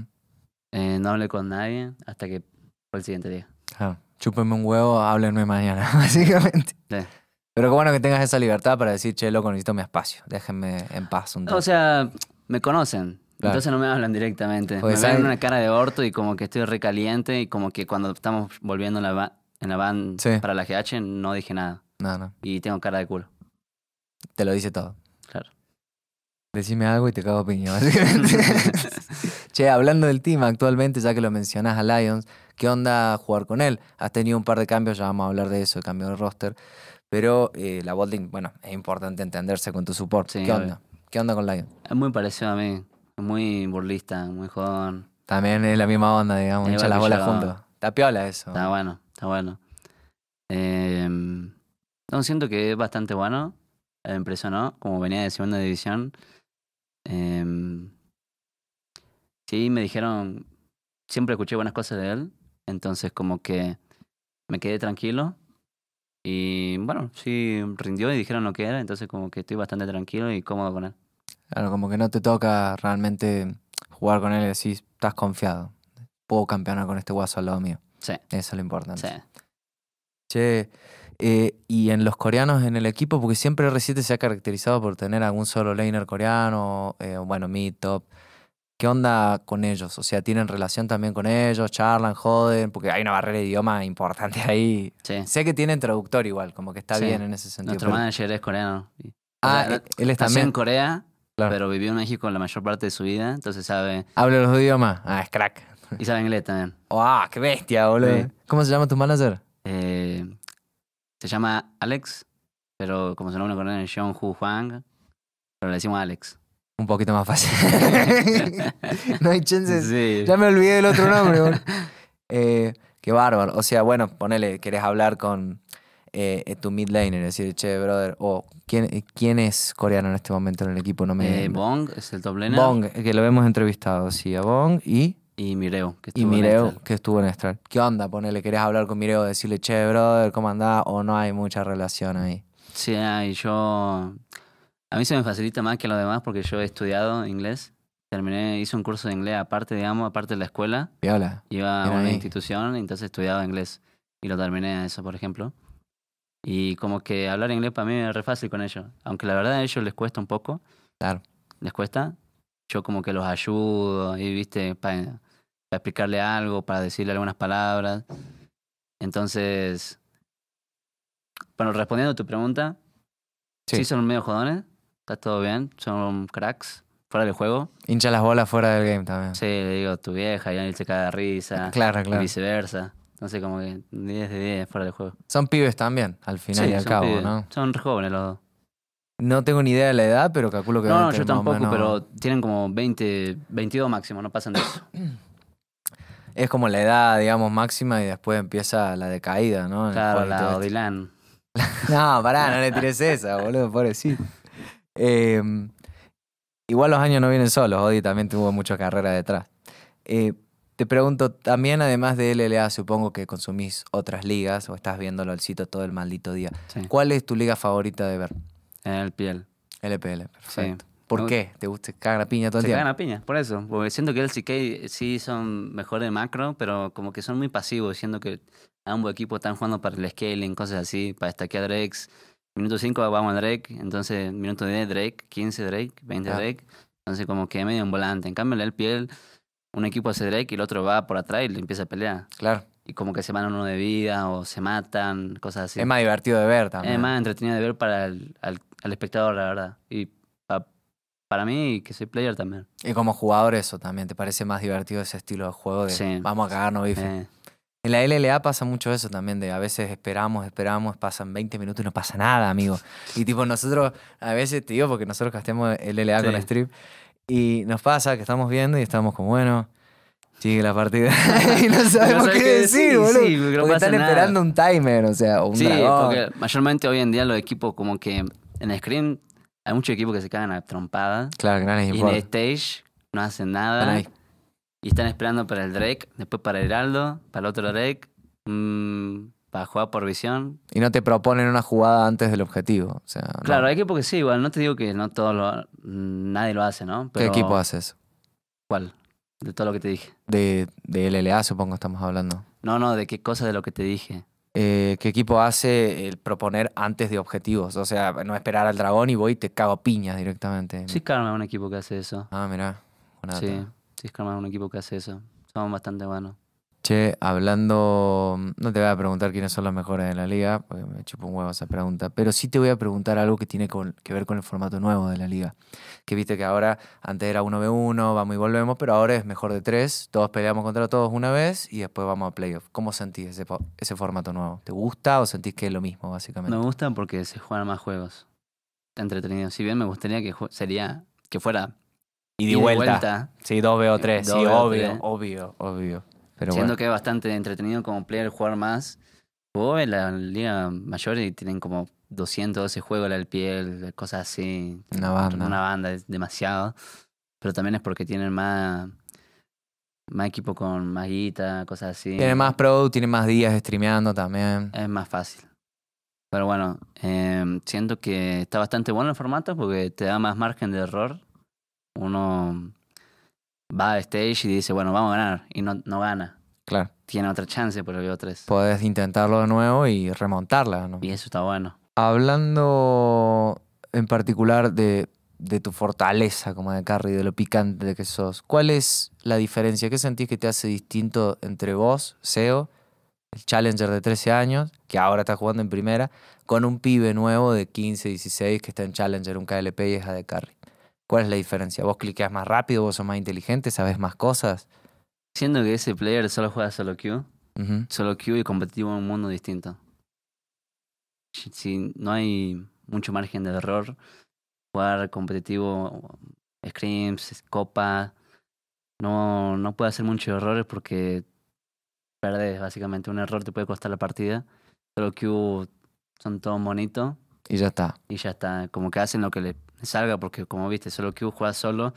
eh, no hablé con nadie hasta que fue el siguiente día. Claro, chúpenme un huevo, háblenme mañana, básicamente. Pero qué bueno que tengas esa libertad para decir, che, loco, necesito mi espacio, déjenme en paz un O sea, me conocen, Entonces no me hablan directamente. me salen una cara de orto y como que estoy recaliente y como que cuando estamos volviendo en la van, en la para la GH no dije nada. No, Y tengo cara de culo te lo dice todo. Claro. Decime algo y te cago piña, básicamente. che, hablando del team actualmente, ya que lo mencionás a Lions, ¿qué onda jugar con él? Has tenido un par de cambios, ya vamos a hablar de eso, el cambio de roster. Pero eh, la botlane, bueno, es importante entenderse con tu support. ¿Qué onda? ¿Qué onda con Lions? Es muy parecido a mí. Es muy burlista, muy joven. También es la misma onda, digamos, echa las bolas juntos. Está piola eso. Está bueno, está bueno. Em, no, siento que es bastante bueno impresionó, como venía de segunda división. Em, sí, me dijeron, siempre escuché buenas cosas de él, entonces como que me quedé tranquilo. Y bueno, sí, rindió y dijeron lo que era, entonces como que estoy bastante tranquilo y cómodo con él. Claro, como que no te toca realmente jugar con él y estás confiado, puedo campeonar con este guaso al lado mío. Sí. Eso es lo importante. Sí. Che, eh, y en los coreanos en el equipo, porque siempre R7 se ha caracterizado por tener algún solo laner coreano, eh, bueno, mid, top. ¿Qué onda con ellos? O sea, ¿tienen relación también con ellos? ¿Charlan, joden? Porque hay una barrera de idioma importante ahí. Sé que tienen traductor igual, como que está bien en ese sentido. Nuestro manager es coreano. Ah, eh, él es también. en Corea, claro. pero vivió en México la mayor parte de su vida, entonces sabe... Habla los dos idiomas. Ah, es crack. Y sabe inglés también. ¡Ah, qué bestia, boludo! ¿Cómo se llama tu manager? Eh, se llama Alex, pero como se su en coreano es John Hu Huang, pero le decimos Alex. Un poquito más fácil. no hay chances. Ya me olvidé del otro nombre. Eh, qué bárbaro. O sea, bueno, ponele, querés hablar con eh, tu mid laner, decir, che, brother, o ¿quién, ¿quién es coreano en este momento en el equipo? No me... Eh, Bong es el top laner. Bong, eh, que lo hemos entrevistado, sí, a Bong y... Y Mireo, que estuvo, en que estuvo ¿Qué onda? Ponele, querías hablar con Mireo, decirle, che, brother, ¿cómo andás? O no hay mucha relación ahí. Sí, y yo... A mí se me facilita más que a los demás porque yo he estudiado inglés. Terminé, hice un curso de inglés aparte, digamos, aparte de la escuela. Viola. Iba a una institución institución, entonces estudiaba inglés. Y lo terminé eso, por ejemplo. Y como que hablar inglés para mí es re fácil con ellos. Aunque la verdad a ellos les cuesta un poco. Claro. Les cuesta. Yo como que los ayudo y, viste, para explicarle algo, para decirle algunas palabras. Entonces, bueno, respondiendo a tu pregunta, sí, son medio jodones, está todo bien, son cracks fuera del juego. Hincha las bolas fuera del game también. Sí, le digo, tu vieja, y él se cae de risa. Claro, claro. Y viceversa. sé como que 10 de 10 fuera del juego. Son pibes también, al final y al cabo, ¿no? Son jóvenes los dos. No tengo ni idea de la edad, pero calculo que... No, no yo tampoco, pero tienen como 20, 22 máximo, no pasan de eso. es como la edad, digamos, máxima y después empieza la decaída, ¿no? claro, la Odilán. Este. no, pará, no le tires esa, boludo, pobrecito. Em, igual los años no vienen solos, Odi también tuvo mucha carrera detrás. Eh, te pregunto, también además de LLA, supongo que consumís otras ligas o estás viendo sitio todo el maldito día. ¿Cuál es tu liga favorita de ver? El piel. LPL, perfecto. ¿Por qué? ¿Te gusta? Cagan a piña todo el se Cagan a piña, por eso. Porque siento que el CK sí son mejores de macro, pero como que son muy pasivos, siendo que ambos equipos están jugando para el scaling, cosas así, para destaquear a Drake. Minuto 5 vamos a Drake, entonces minuto 10 Drake, 15 Drake, 20 ah. Drake. Entonces como que medio en volante. En cambio, el piel, un equipo hace Drake y el otro va por atrás y le empieza a pelear. Claro. Y como que se van uno de vida o se matan, cosas así. Es más divertido de ver también. Es más entretenido de ver para el, al, espectador, la verdad. Y para mí que soy player también. Y como jugador eso también, ¿te parece más divertido ese estilo de juego de vamos a cagarnos bife? Eh. En la LLA pasa mucho eso también, de a veces esperamos, esperamos, pasan 20 minutos y no pasa nada, amigo. Y tipo nosotros, a veces te digo, porque nosotros casteamos LLA con Strip, y nos pasa que estamos viendo y estamos como, bueno, sigue la partida. y no sabemos qué, decir, boludo. Sí, porque, están esperando un timer, o sea, un un Sí, porque mayormente hoy en día los equipos como que en screen hay muchos equipos que se cagan a trompadas Claro, Y en el stage no hacen nada. Y están esperando para el Drake, después para Heraldo, para el otro Drake, mm, para jugar por visión. Y no te proponen una jugada antes del objetivo. Claro, hay equipos que sí, igual. No te digo que no todo lo, mm, nadie lo hace, ¿no? ¿Qué equipo haces? ¿Cuál? De todo lo que te dije. De, de LLA, supongo, estamos hablando. No, no, de qué cosa de lo que te dije. Eh, ¿Qué equipo hace el proponer antes de objetivos. O sea, no esperar al dragón y voy y te cago piñas directamente. Sí, Karma es un equipo que hace eso. Ah, mirá. sí, sí, es un equipo que hace eso. Somos bastante buenos hablando, no te voy a preguntar quiénes son los mejores de la liga, porque me chupo un huevo esa pregunta, pero sí te voy a preguntar algo que tiene que ver con el formato nuevo de la liga. Que viste que ahora, antes era 1v1, vamos y volvemos, pero ahora es mejor de tres, todos peleamos contra todos una vez y después vamos a playoff. ¿Cómo sentís ese, formato nuevo? ¿Te gusta o sentís que es lo mismo, básicamente? Me gusta porque se juegan más juegos. Está entretenido. Si bien me gustaría que sería que fuera y de vuelta. Sí, 2 o 3 sí, obvio, obvio, obvio. Siento que es bastante entretenido como player jugar más. o en la liga mayor y tienen como 212 juegos al piel, cosas así. Una banda. Una banda, es demasiado. Pero también es porque tienen más, más equipo con más guita, cosas así. Tienen más pro, tienen más días streameando también. Es más fácil. Pero bueno, em, siento que está bastante bueno el formato porque te da más margen de error. Uno va a stage y dice, bueno, vamos a ganar, y no, no gana. Claro. Tiene otra chance, pero pues, había tres. Podés intentarlo de nuevo y remontarla, ¿no? Y eso está bueno. Hablando en particular de, tu fortaleza como de carry, de lo picante de que sos, ¿cuál es la diferencia? ¿Qué sentís que te hace distinto entre vos, SEO, el challenger de 13 años, que ahora está jugando en primera, con un pibe nuevo de 15, 16 que está en challenger, un KLP y es de carry? ¿Cuál es la diferencia? ¿Vos cliqueas más rápido? ¿Vos sos más inteligente? ¿Sabes más cosas? Siendo que ese player solo juega solo queue, solo queue y competitivo en un mundo distinto. Si no hay mucho margen de error, jugar competitivo, scrims, copa, no, no puede hacer muchos errores porque perdés, básicamente. Un error te puede costar la partida. Solo queue son todos bonitos. Y ya está. Y ya está. Como que hacen lo que les salga, porque como viste, solo que jugas solo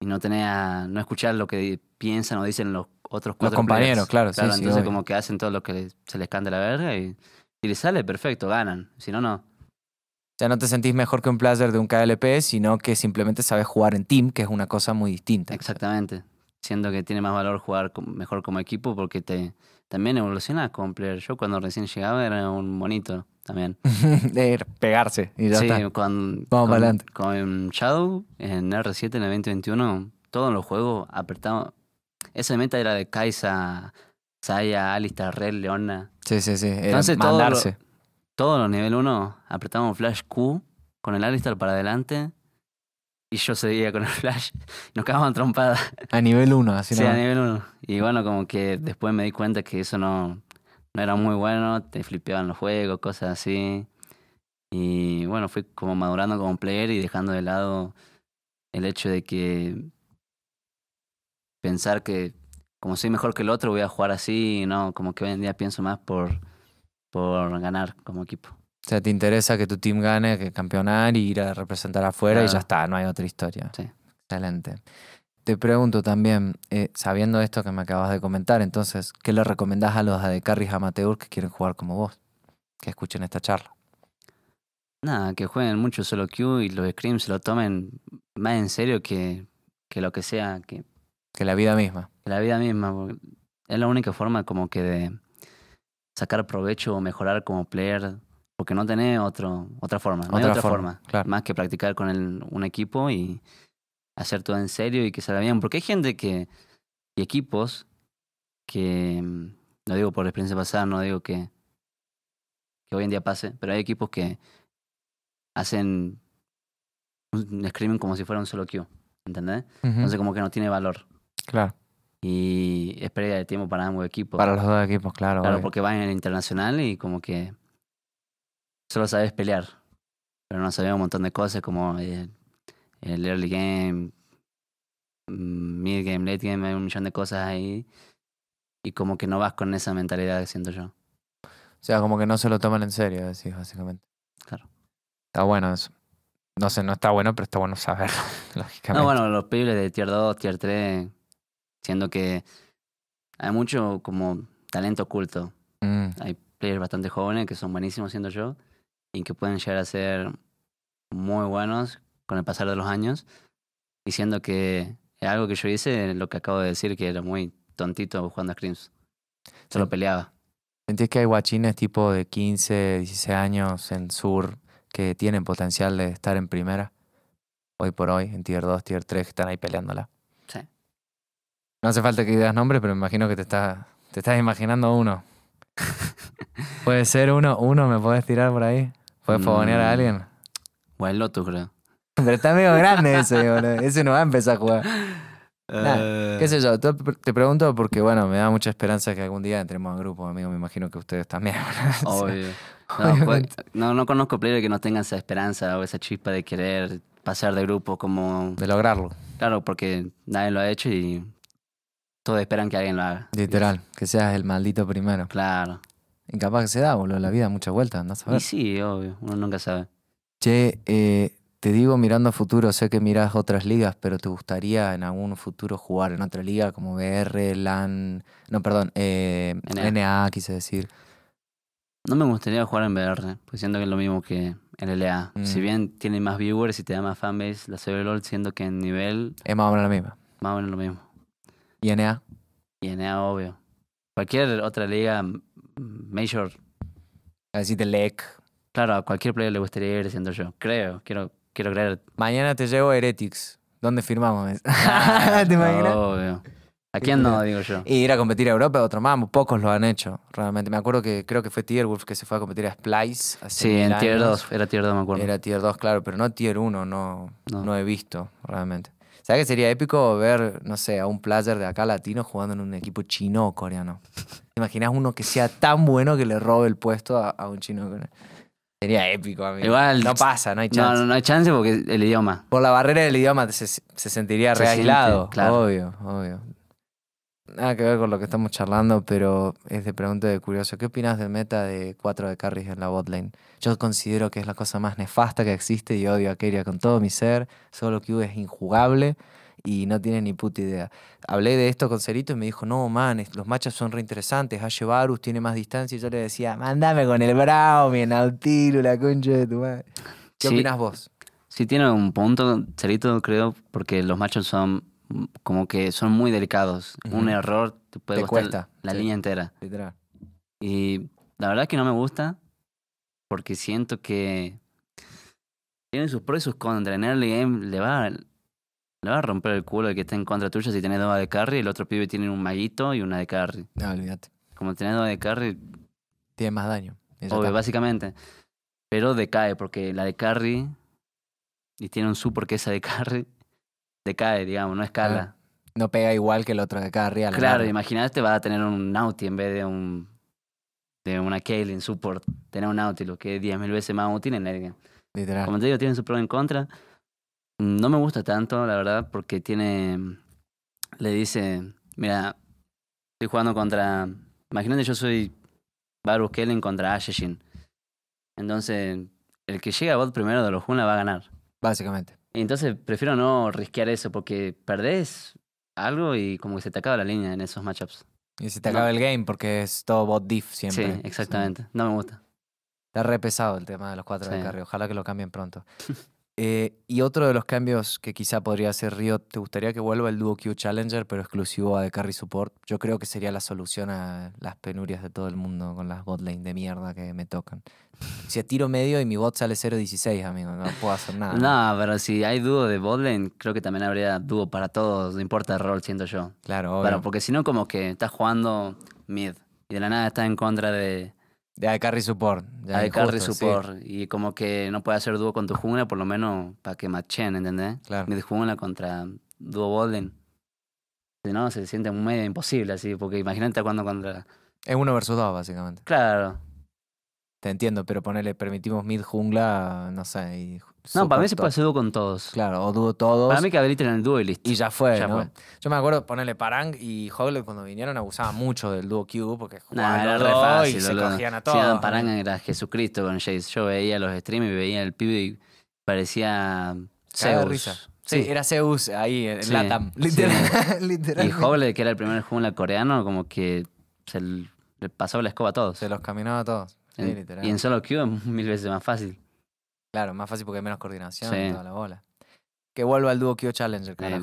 y no tenía no escuchar lo que piensan o dicen los otros cuatro. Los compañeros, claro, Entonces, como que hacen todo lo que se les canta la verga y si les sale, perfecto, ganan. Si no, no. O sea, no te sentís mejor que un placer de un KLP, sino que simplemente sabes jugar en team, que es una cosa muy distinta. Exactamente. Siendo que tiene más valor jugar mejor como equipo porque te también evolucionas como player. Yo cuando recién llegaba era un monito también. de pegarse y está. Vamos para adelante. con Shadow en R7 en el 2021, todos los juegos apretamos. Esa meta era de Kaisa, Saya, Alistar, Red, Leona. Sí, sí, sí. Entonces, todos los nivel 1 apretamos Flash Q con el Alistar para adelante y yo seguía con el Flash. Nos quedábamos trompadas. A nivel 1, así Sí, a nivel 1. Y bueno, como que después me di cuenta que eso no, no era muy bueno, te flipeaban los juegos, cosas así. Y bueno, fui como madurando como player y dejando de lado el hecho de que pensar que como soy mejor que el otro voy a jugar así, no, como que hoy en día pienso más por, por ganar como equipo. O sea, te interesa que tu team gane, que campeonar y ir a representar afuera y ya está, no hay otra historia. Sí. Excelente. Te pregunto también, eh, sabiendo esto que me acabas de comentar, entonces, ¿qué le recomendás a los adecarris amateur que quieren jugar como vos? Que escuchen esta charla. Nada, que jueguen mucho solo Q y los scrims se lo tomen más en serio que, lo que sea. Que, que la vida misma. Que la vida misma. Es la única forma como que de sacar provecho o mejorar como player, porque no tenés otro, otra forma. No otra hay otra forma, más que practicar con un equipo y hacer todo en serio y que salga bien. Porque hay gente que, y equipos que, mm, no digo por experiencia pasada, no digo que, que hoy en día pase, pero hay equipos que hacen un screaming como si fuera un solo queue, ¿entendés? Entonces como que no tiene valor. Claro. Y es pérdida de tiempo para ambos equipos. Para los dos equipos, claro. Claro, porque van en el internacional y como que solo sabes pelear, pero no sabes un montón de cosas como el early game, mm, mid game, late game, hay un millón de cosas ahí. Y como que no vas con esa mentalidad, siento yo. O sea, como que no se lo toman en serio, decís, básicamente. Claro. Está bueno eso. No sé, no está bueno, pero está bueno saber lógicamente. No, bueno, los pibes de tier 2, tier 3, siendo que hay mucho como talento oculto. Mm. Hay players bastante jóvenes que son buenísimos, siento yo, y que pueden llegar a ser muy buenos con el pasar de los años, diciendo que algo que yo hice, lo que acabo de decir, que era muy tontito jugando a Screams. Se lo peleaba. ¿Sentís que hay guachines tipo de 15, 16 años en sur que tienen potencial de estar en primera? Hoy por hoy, en tier 2, tier 3, que están ahí peleándola. Sí. No hace falta que digas nombres, pero me imagino que te, está, te estás imaginando uno. ¿Puede ser uno? ¿Uno me puedes tirar por ahí? ¿Puedes fogonear a mm. alguien? O el Lotus, creo. Pero está medio grande ese, boludo. Ese no va a empezar a jugar. Eh. qué sé yo, te pregunto porque, bueno, me da mucha esperanza que algún día entremos a grupo, amigo. Me imagino que ustedes también. Obvio. Pues, no, no, conozco player que no tengan esa esperanza o esa chispa de querer pasar de grupo como... De lograrlo. Claro, porque nadie lo ha hecho y todos esperan que alguien lo haga. Literal, que seas el maldito primero. Claro. Incapaz que se da, boludo, la vida muchas vueltas, no sabes. sí, obvio, uno nunca sabe. Che, eh, te digo mirando a futuro, sé que miras otras ligas, pero ¿te gustaría en algún futuro jugar en otra liga como BR, LAN, no, perdón, eh, NA. quise decir? No me gustaría jugar en BR, pues siendo que es lo mismo que en LA. Mm. Si bien tiene más viewers y te da más fanbase, la CBLOL siendo que en nivel... Es más o menos lo mismo. Más o menos lo mismo. ¿Y NA? Y NA, obvio. Cualquier otra liga major. Así de LEC. Claro, a cualquier player le gustaría ir, siendo yo. Creo, quiero Quiero creer. Mañana te llevo Heretics. ¿Dónde firmamos? ¿Te ah, imaginas? Obvio. ¿A quién no, digo yo? Y ir a competir a Europa, otro más Pocos lo han hecho, realmente. Me acuerdo que creo que fue Tier Wolf que se fue a competir a Splice. sí, en Tier 2. Era Tier 2, me acuerdo. Era Tier 2, claro, pero no Tier 1, no, no. he visto, realmente. ¿Sabes que sería épico ver, no sé, a un player de acá latino jugando en un equipo chino o coreano? ¿Te imaginas uno que sea tan bueno que le robe el puesto a, un chino coreano? Sería épico, amigo. Igual, no pasa, no hay chance. No, no hay chance porque el idioma. Por la barrera del idioma se, sentiría se reaislado. Obvio, obvio. Nada que ver con lo que estamos charlando, pero es de pregunta de curioso. ¿Qué opinas del meta de 4 de carries en la botlane? Yo considero que es la cosa más nefasta que existe y odio a Keria con todo mi ser. Solo que es injugable y no tiene ni puta idea. Hablé de esto con Cerito y me dijo, no, man, los machos son reinteresantes, a Varus tiene más distancia. Y yo le decía, mándame con el Brownie, en Nautilus, la concha de tu madre. ¿Qué opinas vos? Sí tiene un punto, Cerito, creo, porque los machos son como que son muy delicados. Un error te puede la línea entera. Y la verdad es que no me gusta porque siento que tienen sus procesos con entrenar game le va, a romper el culo de que está en contra tuya si tenés dos de carry. El otro pibe tiene un maguito y una de carry. No, olvídate. Como tenés dos de carry. Tiene más daño. Obvio, básicamente. Pero decae, porque la de carry. Y tiene un support que esa de carry. Decae, digamos, no escala. Ah, no pega igual que el otro de carry. claro, imagínate, va a tener un Nauti en vez de un. De una Kaylin support. Tener un lo que es 10.000 veces más útil en el Literal. Como te digo, tienen su pro en contra. No me gusta tanto, la verdad, porque tiene. Le dice, mira, estoy jugando contra. Imagínate, yo soy Baruch Kellen contra Asheshin. Entonces, el que llega a bot primero de los Juna va a ganar. Básicamente. Y entonces prefiero no risquear eso porque perdés algo y como que se te acaba la línea en esos matchups. Y se te acaba el game porque es todo bot diff siempre. Sí, exactamente. No me gusta. Está re pesado el tema de los cuatro de carry. Ojalá que lo cambien pronto. Eh, y otro de los cambios que quizá podría hacer Río, ¿te gustaría que vuelva el Duo Q Challenger, pero exclusivo a de Carry Support? Yo creo que sería la solución a las penurias de todo el mundo con las botlane de mierda que me tocan. Si tiro medio y mi bot sale 0.16, amigo, no puedo hacer nada. No, pero si hay dúo de botlane, creo que también habría dúo para todos, no importa el rol, siento yo. Claro, obvio. porque si no, como que estás jugando mid y de la nada estás en contra de de Carry Support. De Carry Support. Y como que no puede hacer dúo con tu jungla, por lo menos para que machen, ¿entendés? Claro. mid jungla contra dúo Bolden. No, se siente medio imposible así, porque imagínate cuando contra. Es uno versus dos, básicamente. Claro. Te entiendo, pero ponerle permitimos mid jungla, no sé, y no, para mí se puede hacer dúo con todos. Claro, o dúo todos. Para mí que en el dúo y listo. Y ya fue, Yo me acuerdo, ponerle Parang y Hoglet cuando vinieron abusaban mucho del dúo Q porque jugaban nah, era re fácil, y se cogían a todos. Sí, Parang era Jesucristo con Jace. Yo veía los streams y veía el pibe y parecía Zeus. Sí, era Zeus ahí en la Latam. Literal, Y Hoglet, que era el primer jungla coreano, como que se le pasó la escoba a todos. Se los caminaba a todos. En, y en solo Q es mil veces más fácil. Claro, más fácil porque hay menos coordinación y toda la bola. Que vuelva al dúo Kyo Challenger, claro.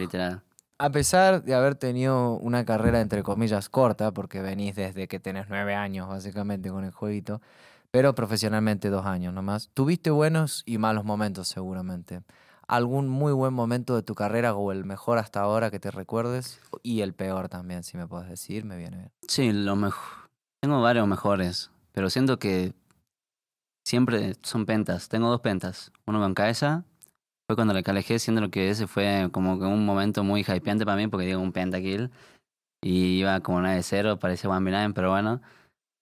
A pesar de haber tenido una carrera entre comillas corta, porque venís desde que tenés nueve años básicamente con el jueguito, pero profesionalmente dos años nomás, tuviste buenos y malos momentos seguramente. ¿Algún muy buen momento de tu carrera o el mejor hasta ahora que te recuerdes? Y el peor también, si me puedes decir, me viene bien. Sí, lo mejor. Tengo varios mejores, pero siento que siempre son pentas. Tengo dos pentas. Uno con cabeza Fue cuando le calejé, siendo lo que ese fue como un momento muy hypeante para mí, porque digo un pentakill. Y iba como de cero parecía 1 9 pero bueno.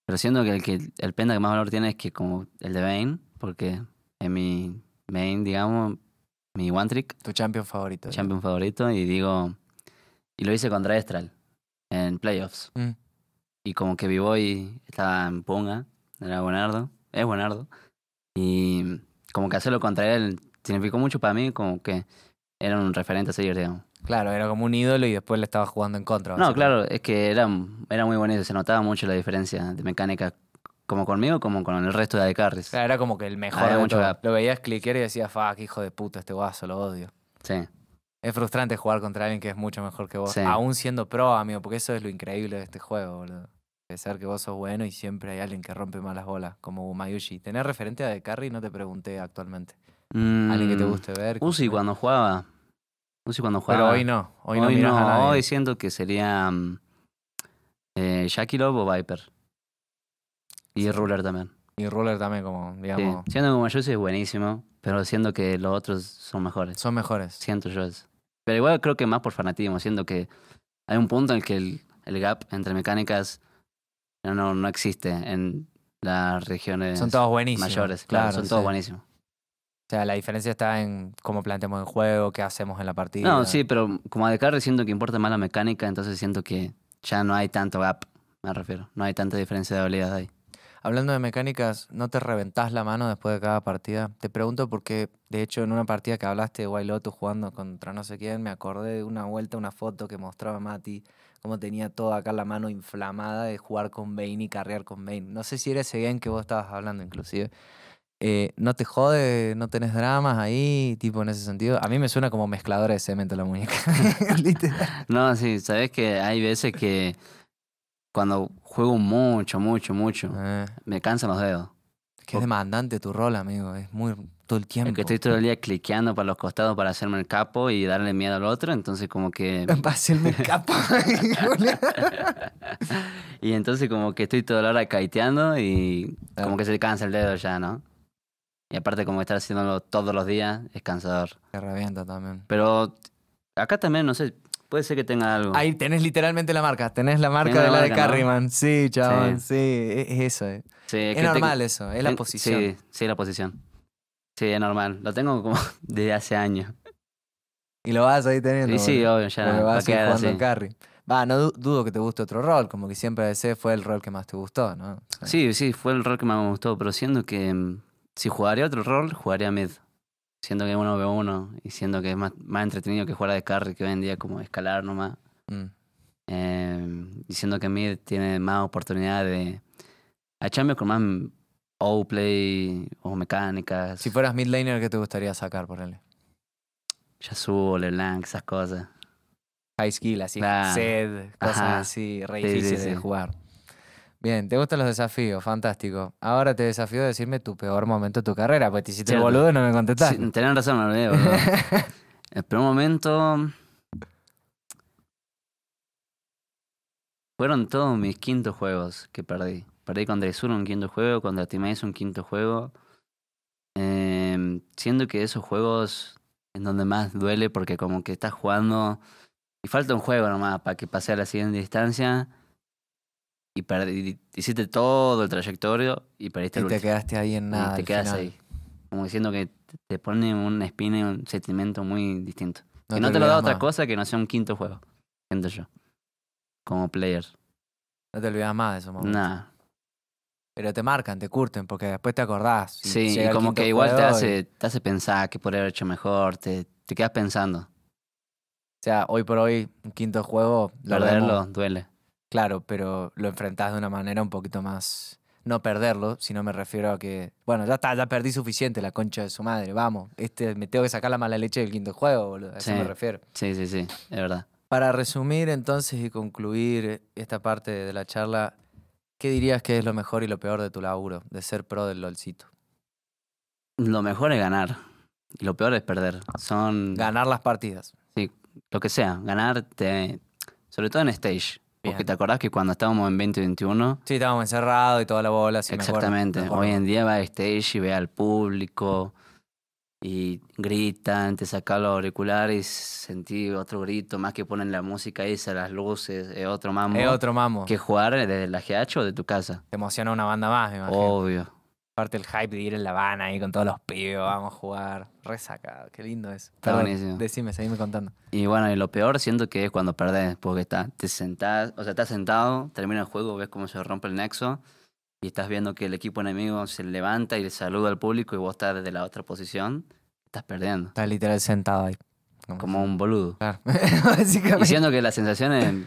Pero siendo que el, que el penta que más valor tiene es que como el de Bane, porque en mi main, digamos, mi one trick. Tu champion favorito. Champion favorito, y digo. Y lo hice contra Estral en playoffs. Mm. Y como que vivo y estaba en Punga, era buenardo es buenardo. Y como que hacerlo contra él significó mucho para mí, como que era un referente a seguir, digamos. Claro, era como un ídolo y después le estaba jugando en contra. No, claro, es que era, era muy bonito, se notaba mucho la diferencia de mecánica como conmigo como con el resto de Adecarris. Claro, era como que el mejor mucho Lo veías cliquear y decías, fuck, hijo de puta, este guaso, lo odio. Sí. Es frustrante jugar contra alguien que es mucho mejor que vos, aún siendo pro, amigo, porque eso es lo increíble de este juego, boludo pesar que vos sos bueno y siempre hay alguien que rompe malas bolas, como Umayushi ¿Tenés referente a De Carry? No te pregunté actualmente. ¿Alguien que te mm, guste ver? Uzi cuando jugaba. Uzi cuando jugaba. Pero hoy no. Hoy, no, Hoy siento que sería mm, eh, Jackie Love o Viper. Y Ruler también. Y Ruler también, como, digamos. Siendo que Mayushi es buenísimo, pero siento que los otros son mejores. Son mejores. Siento yo eso. Pero igual creo que más por fanatismo, siendo que hay un punto en el que el, el gap entre mecánicas no, no existe en las regiones son todos buenísimos, mayores. Claro, son todos buenísimos. O sea, la diferencia está en cómo planteamos el juego, qué hacemos en la partida. No, sí, pero como a Carry siento que importa más la mecánica, entonces siento que ya no hay tanto gap, me refiero. No hay tanta diferencia de habilidades ahí. Hablando de mecánicas, ¿no te reventás la mano después de cada partida? Te pregunto porque, de hecho, en una partida que hablaste de Wild jugando contra no sé quién, me acordé de una vuelta, una foto que mostraba Mati como tenía toda acá la mano inflamada de jugar con Bane y carrear con Bane. No sé si era ese game que vos estabas hablando, inclusive. Eh, no te jode, no tenés dramas ahí, tipo en ese sentido. A mí me suena como mezclador de cemento la muñeca. no, sí, sabes que hay veces que cuando juego mucho, mucho, mucho, eh. me cansan los dedos. Es que es demandante tu rol, amigo. Es muy el tiempo. que estoy todo el día cliqueando para los costados para hacerme el capo y darle miedo al otro, entonces como que... Para hacerme el capo. y entonces como que estoy toda la hora caiteando y como que se cansa el dedo ya, ¿no? Y aparte como estar haciéndolo todos los días es cansador. Te revienta también. Pero acá también, no sé, Puede ser que tenga algo. Ahí tenés literalmente la marca. Tenés la marca de la, de Carryman. Sí, chaval. E-, eh. Sí. es eso. Sí, es, normal eso. Es la posición. Sí, sí, es la posición. Sí, es normal. Lo tengo como desde hace años. Y lo vas ahí teniendo. Sí, sí, obvio, ya. no. vas a jugando carry. Va, no dudo que te guste otro rol, como que siempre ese fue el rol que más te gustó, ¿no? Sí, sí, fue el rol que más me gustó, pero siendo que mm, si jugaría otro rol, jugaría mid. Siendo que uno ve uno y siendo que es más, más entretenido que jugar de carry que hoy en día como escalar nomás. Mm. Em, y que mid tiene más oportunidad de... a con más play o mecánicas. Si fueras mid laner ¿qué te gustaría sacar por él? Yasuo, LeBlanc, esas cosas. High skill, así, sed, cosas así, re de jugar. Bien, te gustan los desafíos, fantástico. Ahora te desafío a decirme tu peor momento de tu carrera, porque te hiciste boludo no me contestaste. Sí, tenés razón, no lo el peor momento. Fueron todos mis quintos juegos que perdí. Perdí contra Isur un quinto juego, contra estiméis un quinto juego. Eh, em, siendo que esos juegos en donde más duele porque como que estás jugando y falta un juego nomás para que pase a la siguiente distancia y hiciste todo el trayectorio y perdiste y te quedaste ahí en nada. Y te quedaste ahí. Como diciendo que te pone un espina y un sentimiento muy distinto. que no te, lo da otra cosa que no sea un quinto juego, siento yo. Como player. No te olvidas más de eso, Nada, pero te marcan, te curten, porque después te acordás. sí, y como que igual te hace, te hace pensar que podría haber hecho mejor, te, te, quedas pensando. O sea, hoy por hoy, un quinto juego. Perderlo duele. Claro, pero lo enfrentás de una manera un poquito más. No perderlo, sino me refiero a que. Bueno, ya está, ya perdí suficiente la concha de su madre, vamos. Este, me tengo que sacar la mala leche del quinto juego, boludo. A eso me refiero. Sí, sí, sí, es verdad. Para resumir entonces y concluir esta parte de la charla, ¿Qué dirías que es lo mejor y lo peor de tu laburo, de ser pro del LOLcito? Lo mejor es ganar. Y lo peor es perder. Son. Ganar las partidas. Sí, lo que sea. Ganar, sobre todo en stage. Porque te acordás que cuando estábamos en 2021. Sí, estábamos encerrados y toda la bola. Exactamente. Hoy en día va a stage y ve al público, y gritan, te sacan los auriculares, sentí otro grito, más que ponen la música esa, las luces, es otro mamo. Es otro mamo. Que jugar desde la GH o de tu casa. Te emociona una banda más, me imagino. Obvio. Aparte el hype de ir en La Habana ahí con todos los pibes, vamos a jugar. Resaca, qué lindo es. Está buenísimo. Decime, seguime contando. Y bueno, y lo peor siento que es cuando perdés, porque está, te sentás, o sea, estás sentado, termina el juego, ves cómo se rompe el nexo y estás viendo que el equipo enemigo se levanta y le saluda al público y vos estás desde la otra posición, estás perdiendo. Estás literal sentado ahí. Como, un boludo. Claro. siendo que las sensaciones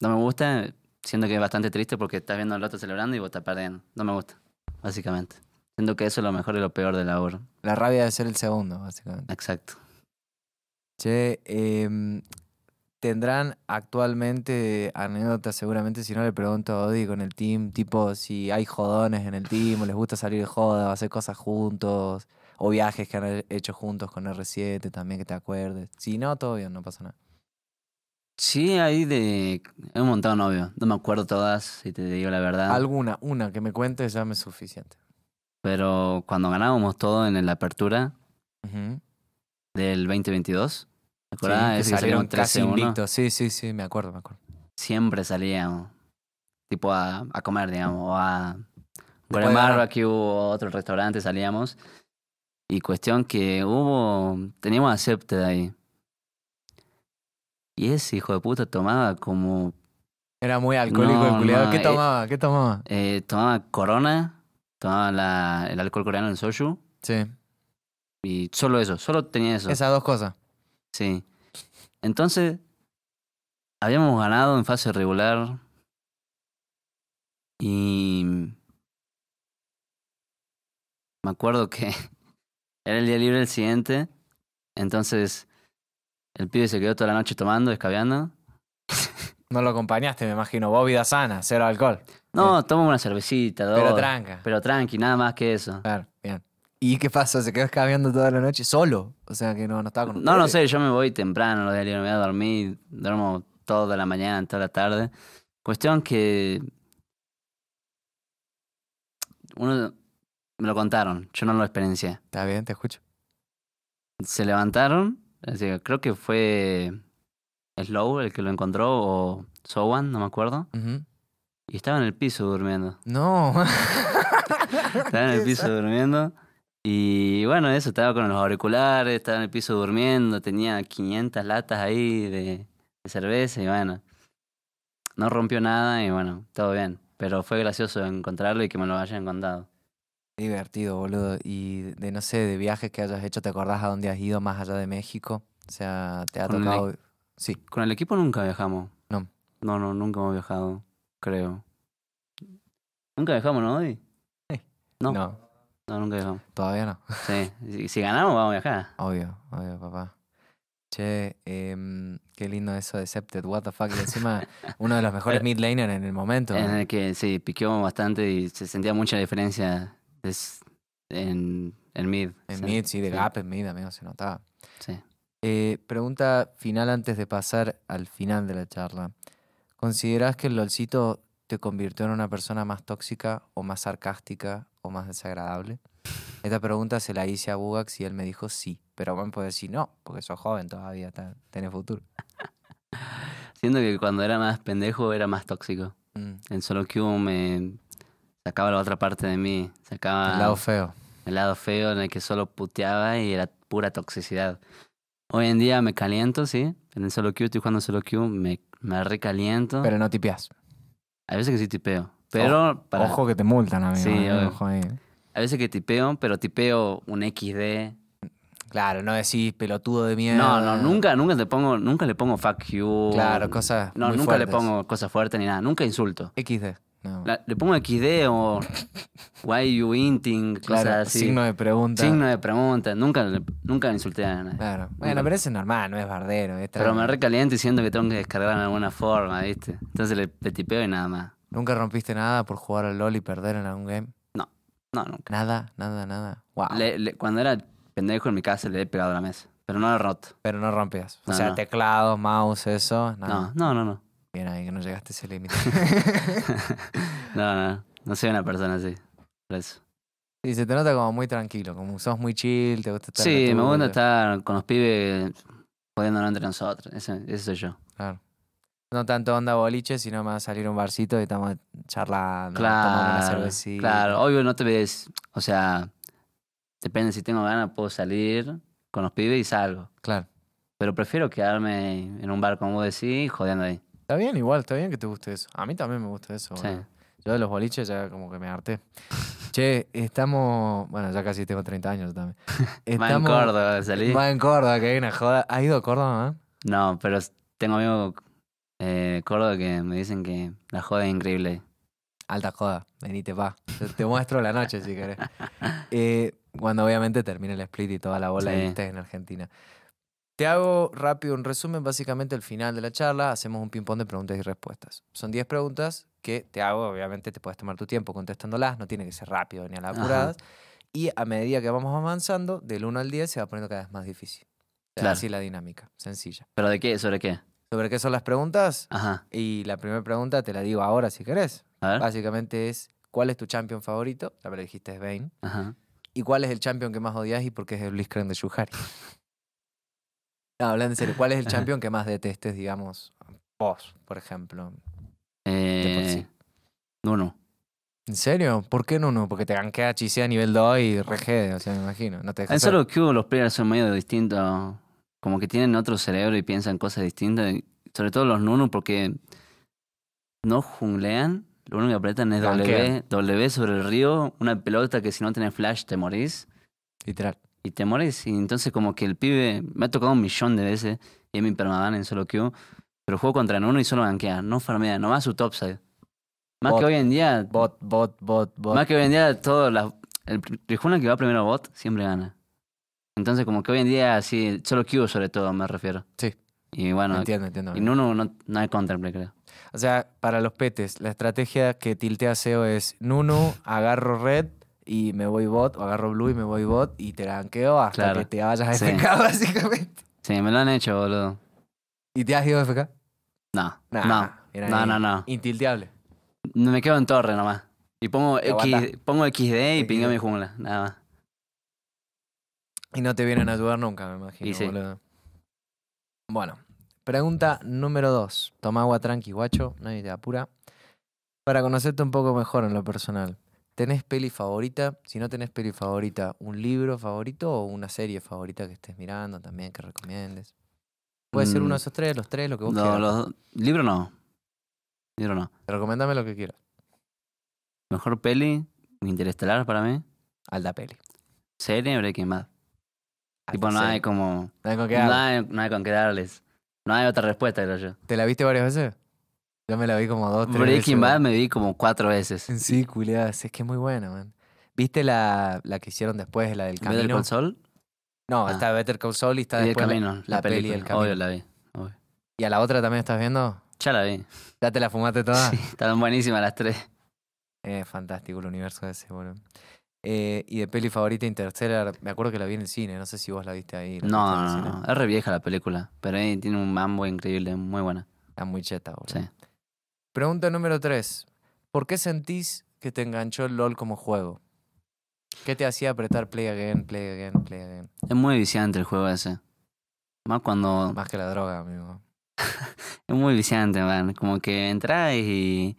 no me gustan, siendo que es bastante triste porque estás viendo al otro celebrando y vos estás perdiendo. No me gusta, básicamente. Siento que eso es lo mejor y lo peor de la obra. La rabia de ser el segundo, básicamente. Exacto. Che, eh, tendrán actualmente anécdotas seguramente si no le pregunto a Odi con el team, tipo si hay jodones en el team, o les gusta salir de joda, hacer cosas juntos, o viajes que han hecho juntos con R7 también que te acuerdes. Si no, todo bien, no pasa nada. Sí, hay de un montón, obvio. No me acuerdo todas, si te digo la verdad. Alguna, una que me cuentes ya me es suficiente. Pero cuando ganábamos todo en la apertura del 2022, Sí, que casi invictos. Sí, sí, sí, me acuerdo, me acuerdo. Siempre salíamos, tipo a, comer, digamos, o a... Por el aquí hubo otro restaurante salíamos. Y cuestión que hubo, teníamos acepte de ahí. Y ese hijo de puta tomaba como... Era muy alcohólico el culiado. ¿Qué eh, tomaba? ¿Qué tomaba? Eh, tomaba corona, tomaba el alcohol coreano, en soju. Sí. Y solo eso, solo tenía eso. Esas dos cosas. Sí. Entonces, habíamos ganado en fase regular y me acuerdo que era el día libre el siguiente, entonces el pibe se quedó toda la noche tomando, escabeando. No lo acompañaste, me imagino. Vos vida sana, cero alcohol. No, tomo una cervecita, dos. Pero tranca. Pero tranqui, nada más que eso. Claro. ¿Y qué pasó? ¿Se quedó escabeando toda la noche solo? O sea, que no, no estaba con No, no sé, yo me voy temprano, los de me voy a dormir, duermo toda la mañana, toda la tarde. Cuestión que... Uno... Me lo contaron, yo no lo experiencié. Está bien, te escucho. Se levantaron, creo que fue Slow el que lo encontró o Sowan, no me acuerdo. Y estaba en el piso durmiendo. No. estaba en el piso durmiendo. Y bueno, eso, estaba con los auriculares, estaba en el piso durmiendo, tenía 500 latas ahí de, cerveza y bueno, no rompió nada y bueno, todo bien. Pero fue gracioso encontrarlo y que me lo hayan contado. Divertido, boludo. Y de, no sé, de viajes que hayas hecho, ¿te acordás a dónde has ido más allá de México? O sea, te ha tocado... Sí. Con el equipo nunca viajamos. No. No, no, nunca hemos viajado, creo. Nunca viajamos, ¿no, Sí. Eh, no. no. No, nunca Todavía no. Sí. Si, ganamos, vamos a viajar. Obvio, obvio, papá. Che, em, qué lindo eso de septed what the fuck. encima, uno de los mejores eh, mid laner en el momento. En el que sí, piqueó bastante y se sentía mucha diferencia en, mid. En mid, sí, de gap en mid, amigo, se notaba. Sí. Eh, pregunta final antes de pasar al final de la charla. ¿Considerás que el LOLcito se convirtió en una persona más tóxica o más sarcástica o más desagradable? Esta pregunta se la hice a Bugax y él me dijo sí, pero me puede decir no, porque sos joven todavía, futuro. Siento que cuando era más pendejo era más tóxico. Mm. En solo Q me sacaba la otra parte de mí, sacaba... El lado feo. El lado feo en el que solo puteaba y era pura toxicidad. Hoy en día me caliento, sí. En solo queue, estoy jugando solo queue, me, me recaliento. Pero no tipeas. A veces que sí tipeo. Pero ojo, para... ojo que te multan, amigo. Sí, ¿eh? ojo ahí. A veces que tipeo, pero tipeo un XD. Claro, no decís pelotudo de mierda. No, no, nunca, nunca te pongo, nunca le pongo fuck you. Claro, cosas. No, nunca le pongo cosas fuertes ni nada. Nunca insulto. XD le pongo XD o Why you inting, claro, así. Signo de pregunta. Signo de pregunta. Nunca, nunca le insulté a nadie. Claro. Bueno, pero es normal, no es bardero. pero me recaliento diciendo siento que tengo que descargar de alguna forma, ¿viste? Entonces le, petipeo y nada más. ¿Nunca rompiste nada por jugar al LOL y perder en algún game? No, no, nunca. Nada, nada, nada. cuando era pendejo en mi casa le he pegado la mesa, pero no lo he roto. Pero no rompías. o sea, teclado, mouse, eso. Nada. No, no, no, no. Bien ahí, que no llegaste a ese límite. no, no, no soy una persona así. Por eso. Sí, se te nota como muy tranquilo, como sos muy chill, te gusta estar. Sí, me gusta estar con los pibes jodiendo entre nosotros. eso soy yo. Claro. No tanto onda boliche, sino más salir a un barcito y estamos charlando, claro, Claro, obvio no te ves. O sea, depende si tengo ganas, puedo salir con los pibes y salgo. Claro. Pero prefiero quedarme en un bar, como vos decís, jodiendo ahí. Está bien, igual, está bien que te guste eso. A mí también me gusta eso. Yo de los boliches ya como que me harté. che, estamos. Bueno, ya casi tengo 30 años también. va en Córdoba, salí. Va en Córdoba, que hay una joda. ¿Ha ido a Córdoba, No, pero tengo amigos eh, Córdoba que me dicen que la joda es increíble. Alta joda, venite, va. Te muestro la noche si querés. Eh, cuando obviamente termina el split y toda la bola y en Argentina. Te hago rápido un resumen, básicamente al final de la charla hacemos un ping-pong de preguntas y respuestas. Son 10 preguntas que te hago, obviamente te puedes tomar tu tiempo contestándolas, no tiene que ser rápido ni a la apuradas. Y a medida que vamos avanzando, del 1 al 10 se va poniendo cada vez más difícil. Así la dinámica, sencilla. ¿Pero de qué? ¿Sobre qué? ¿Sobre qué son las preguntas? Y la primera pregunta te la digo ahora si querés. Básicamente es, ¿cuál es tu champion favorito? La verdad dijiste es Bane. ¿Y cuál es el champion que más odias y por qué es el Blitzcrank de Shuhari? hablando en serio, ¿cuál es el champion que más detestes, digamos, vos, por ejemplo? Eh, No, ¿En serio? ¿Por qué no, no? Porque te gankea Chisea a nivel 2 y regede, o sea, me imagino. No te en solo que los players son medio distintos, como que tienen otro cerebro y piensan cosas distintas, sobre todo los Nunu porque no junglean, lo único que apretan es W, W sobre el río, una pelota que si no tenés flash te morís. Literal y te mueres Y entonces como que el pibe, me ha tocado un millón de veces, y es mi permadán en solo queue, pero juego contra uno y solo banquea, no farmea, no va su topside. Más que hoy en día... Bot, bot, bot, bot. Más que hoy en día todo, la, el Rijuna que va primero bot siempre gana. Entonces como que hoy en día sí, solo queue sobre todo me refiero. Sí. Y bueno, entiendo, entiendo. Y Nuno no, hay counterplay, creo. O sea, para los petes, la estrategia que tiltea SEO es Nuno, agarro red, y me voy bot, o agarro blue y me voy bot y te ganqueo hasta que te vayas a FK, básicamente. Sí, me lo han hecho, boludo. ¿Y te has ido a FK? No. no. no, no, no. Intilteable. Me quedo en torre nomás. Y pongo, X, pongo XD y pingo mi jungla, nada más. Y no te vienen a ayudar nunca, me imagino, boludo. Bueno, pregunta número dos. Toma agua tranqui, guacho, nadie te apura. Para conocerte un poco mejor en lo personal, ¿Tenés peli favorita? Si no tenés peli favorita, ¿un libro favorito o una serie favorita que estés mirando también, que recomiendes? Puede ser uno mm. de esos tres, los tres, lo que vos no, quieras. Los, libro no. Libro no. Recomendame lo que quieras. Mejor peli, Interestelar para mí. Alta peli. Serie, Breaking más. Tipo, no hay como. No hay con qué, No hay, no hay con qué darles. No hay otra respuesta, creo yo. ¿Te la viste varias veces? Yo me la vi como dos, tres veces. Breaking me vi como cuatro veces. Sí, culiadas. Es que es muy buena, man. ¿Viste la, la que hicieron después, la del camino? ¿Better Call No, ah. está Better Call y está y después la, peli del camino. Obvio, la vi. ¿Y a la otra también estás viendo? Ya la vi. ¿Ya te la fumaste toda? Sí, estaban buenísimas las tres. Eh, fantástico el universo ese, boludo. Eh, y de peli favorita Interstellar, me acuerdo que la vi en el cine, no sé si vos la viste ahí. no, no, no, es re vieja la película, pero ahí tiene un mambo increíble, muy buena. Está muy cheta, boludo. Sí. Pregunta número 3. ¿Por qué sentís que te enganchó el LOL como juego? ¿Qué te hacía apretar play again, play again, play again? Es muy viciante el juego ese. Más cuando. Más que la droga, amigo. es muy viciante, man. Como que entras y.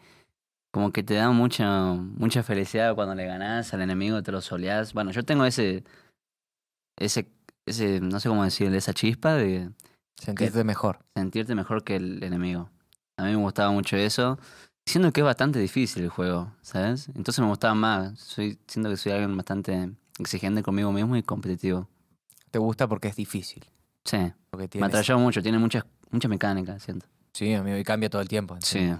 Como que te da mucha, mucha felicidad cuando le ganás al enemigo, te lo soleás. Bueno, yo tengo ese. Ese. ese no sé cómo decirle, esa chispa de. Sentirte mejor. Sentirte mejor que el enemigo. A mí me gustaba mucho eso. Siendo que es bastante difícil el juego, ¿sabes? Entonces me gustaba más. Soy, siento que soy alguien bastante exigente conmigo mismo y competitivo. ¿Te gusta porque es difícil? Sí. Porque Me atrayó mucho, tiene muchas, muchas mecánicas, siento. Sí, amigo, y cambia todo el tiempo. Sí.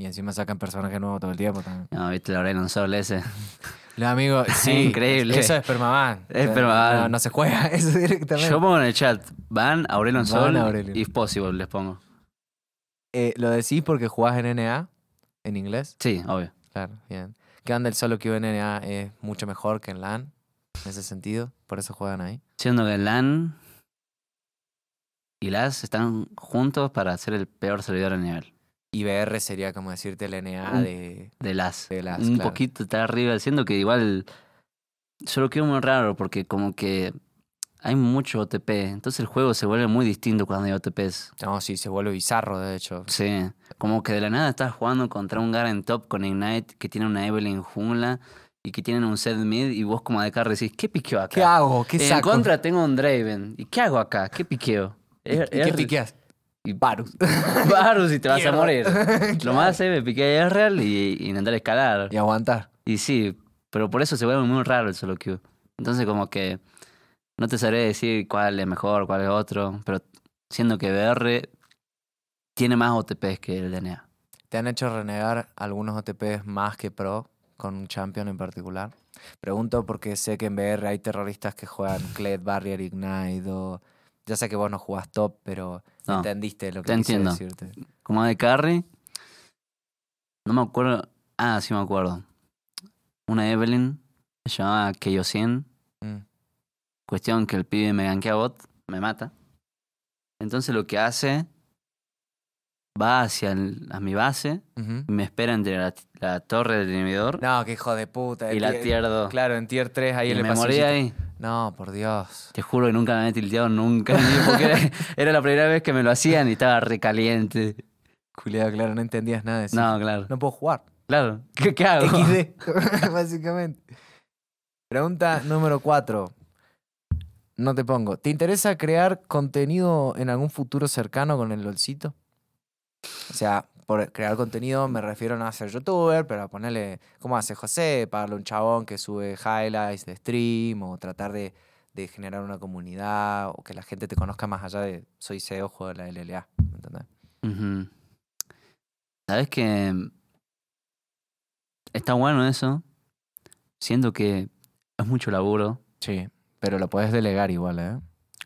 Y encima sacan personajes nuevos todo el tiempo también. No, viste la Aurelon Sol ese. No, amigo, sí. Increíble. Eso es Permaban. Es No, se juega eso directamente. Yo pongo en el chat, van Aurelion Sol Possible les pongo. Eh, ¿Lo decís porque jugás en NA? ¿En inglés? Sí, obvio. Claro, bien. ¿Qué onda el solo que en NA es mucho mejor que en LAN? En ese sentido, por eso juegan ahí. Siendo que LAN y LAS están juntos para ser el peor servidor a nivel. Y BR sería como decirte el NA de, de LAS. De LAS un poquito está arriba, siendo que igual solo que es muy raro porque como que hay mucho OTP. Entonces el juego se vuelve muy distinto cuando hay OTPs. No, sí, se vuelve bizarro, de hecho. Sí. Como que de la nada estás jugando contra un Garen top con Ignite que tiene una Evelyn jungla y que tienen un set mid y vos como de decís, ¿qué piqueo acá? ¿Qué hago? ¿Qué saco? En contra tengo un Draven. ¿Y qué hago acá? ¿Qué piqueo? ¿Y, qué piqueas? Y Varus. Varus y te vas a morir. Lo más es me a real y, intentar escalar. Y aguantar. Y sí, pero por eso se vuelve muy raro el solo queue. Entonces como que no te sabré decir cuál es mejor, cuál es otro, pero siendo que BR tiene más OTPs que el DNA. ¿Te han hecho renegar algunos OTPs más que Pro con un champion en particular? Pregunto porque sé que en BR hay terroristas que juegan Cled, Barrier, Ignite Ya sé que vos no jugás top, pero entendiste lo que te entiendo. decirte. Como de carry, no me acuerdo... Ah, sí me acuerdo. Una Evelyn, se llamaba 100 Cuestión que el pibe me ganquea bot, me mata. Entonces lo que hace, va hacia mi base, me espera entre la, torre del inhibidor No, qué hijo de puta. y la tier- 2. Claro, en tier 3 ahí y me morí ahí. No, por Dios. Te juro que nunca me había tilteado, nunca. era, la primera vez que me lo hacían y estaba recaliente. Culeado, claro, no entendías nada de eso. No, claro. No puedo jugar. Claro. ¿Qué, qué hago? XD, básicamente. Pregunta número 4 no te pongo. ¿Te interesa crear contenido en algún futuro cercano con el LOLcito? O sea, por crear contenido me refiero no a ser youtuber, pero a ponerle, como hace José, pagarle un chabón que sube highlights de stream o tratar de, generar una comunidad o que la gente te conozca más allá de soy CEO, juego de la LLA, entendés? Sabes que está bueno eso. Siento que es mucho laburo. Sí. Pero lo puedes delegar igual, ¿eh?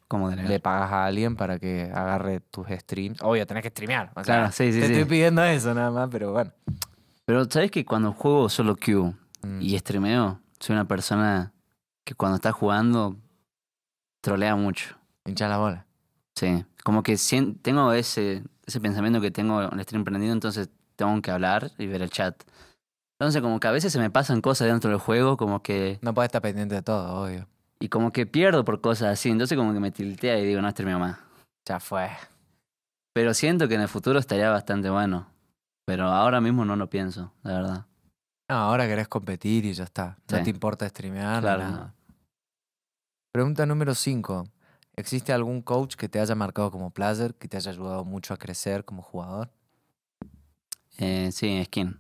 ¿Cómo delegar? Le pagas a alguien para que agarre tus streams. Obvio, tenés que streamear. claro, Te estoy pidiendo eso nada más, pero bueno. Pero sabes que cuando juego solo queue mm. y streameo, soy una persona que cuando está jugando trolea mucho. Hincha la bola. Sí. Como que tengo ese, pensamiento que tengo el stream prendido, entonces tengo que hablar y ver el chat. Entonces, como que a veces se me pasan cosas dentro del juego, como que. No puedes estar pendiente de todo, obvio. Y como que pierdo por cosas así. Entonces como que me tiltea y digo, no, este mi mamá. Ya fue. Pero siento que en el futuro estaría bastante bueno. Pero ahora mismo no lo pienso, la verdad. ahora querés competir y ya está. No te importa streamear. Claro. Pregunta número 5. ¿Existe algún coach que te haya marcado como placer que te haya ayudado mucho a crecer como jugador? Eh, sí, Skin.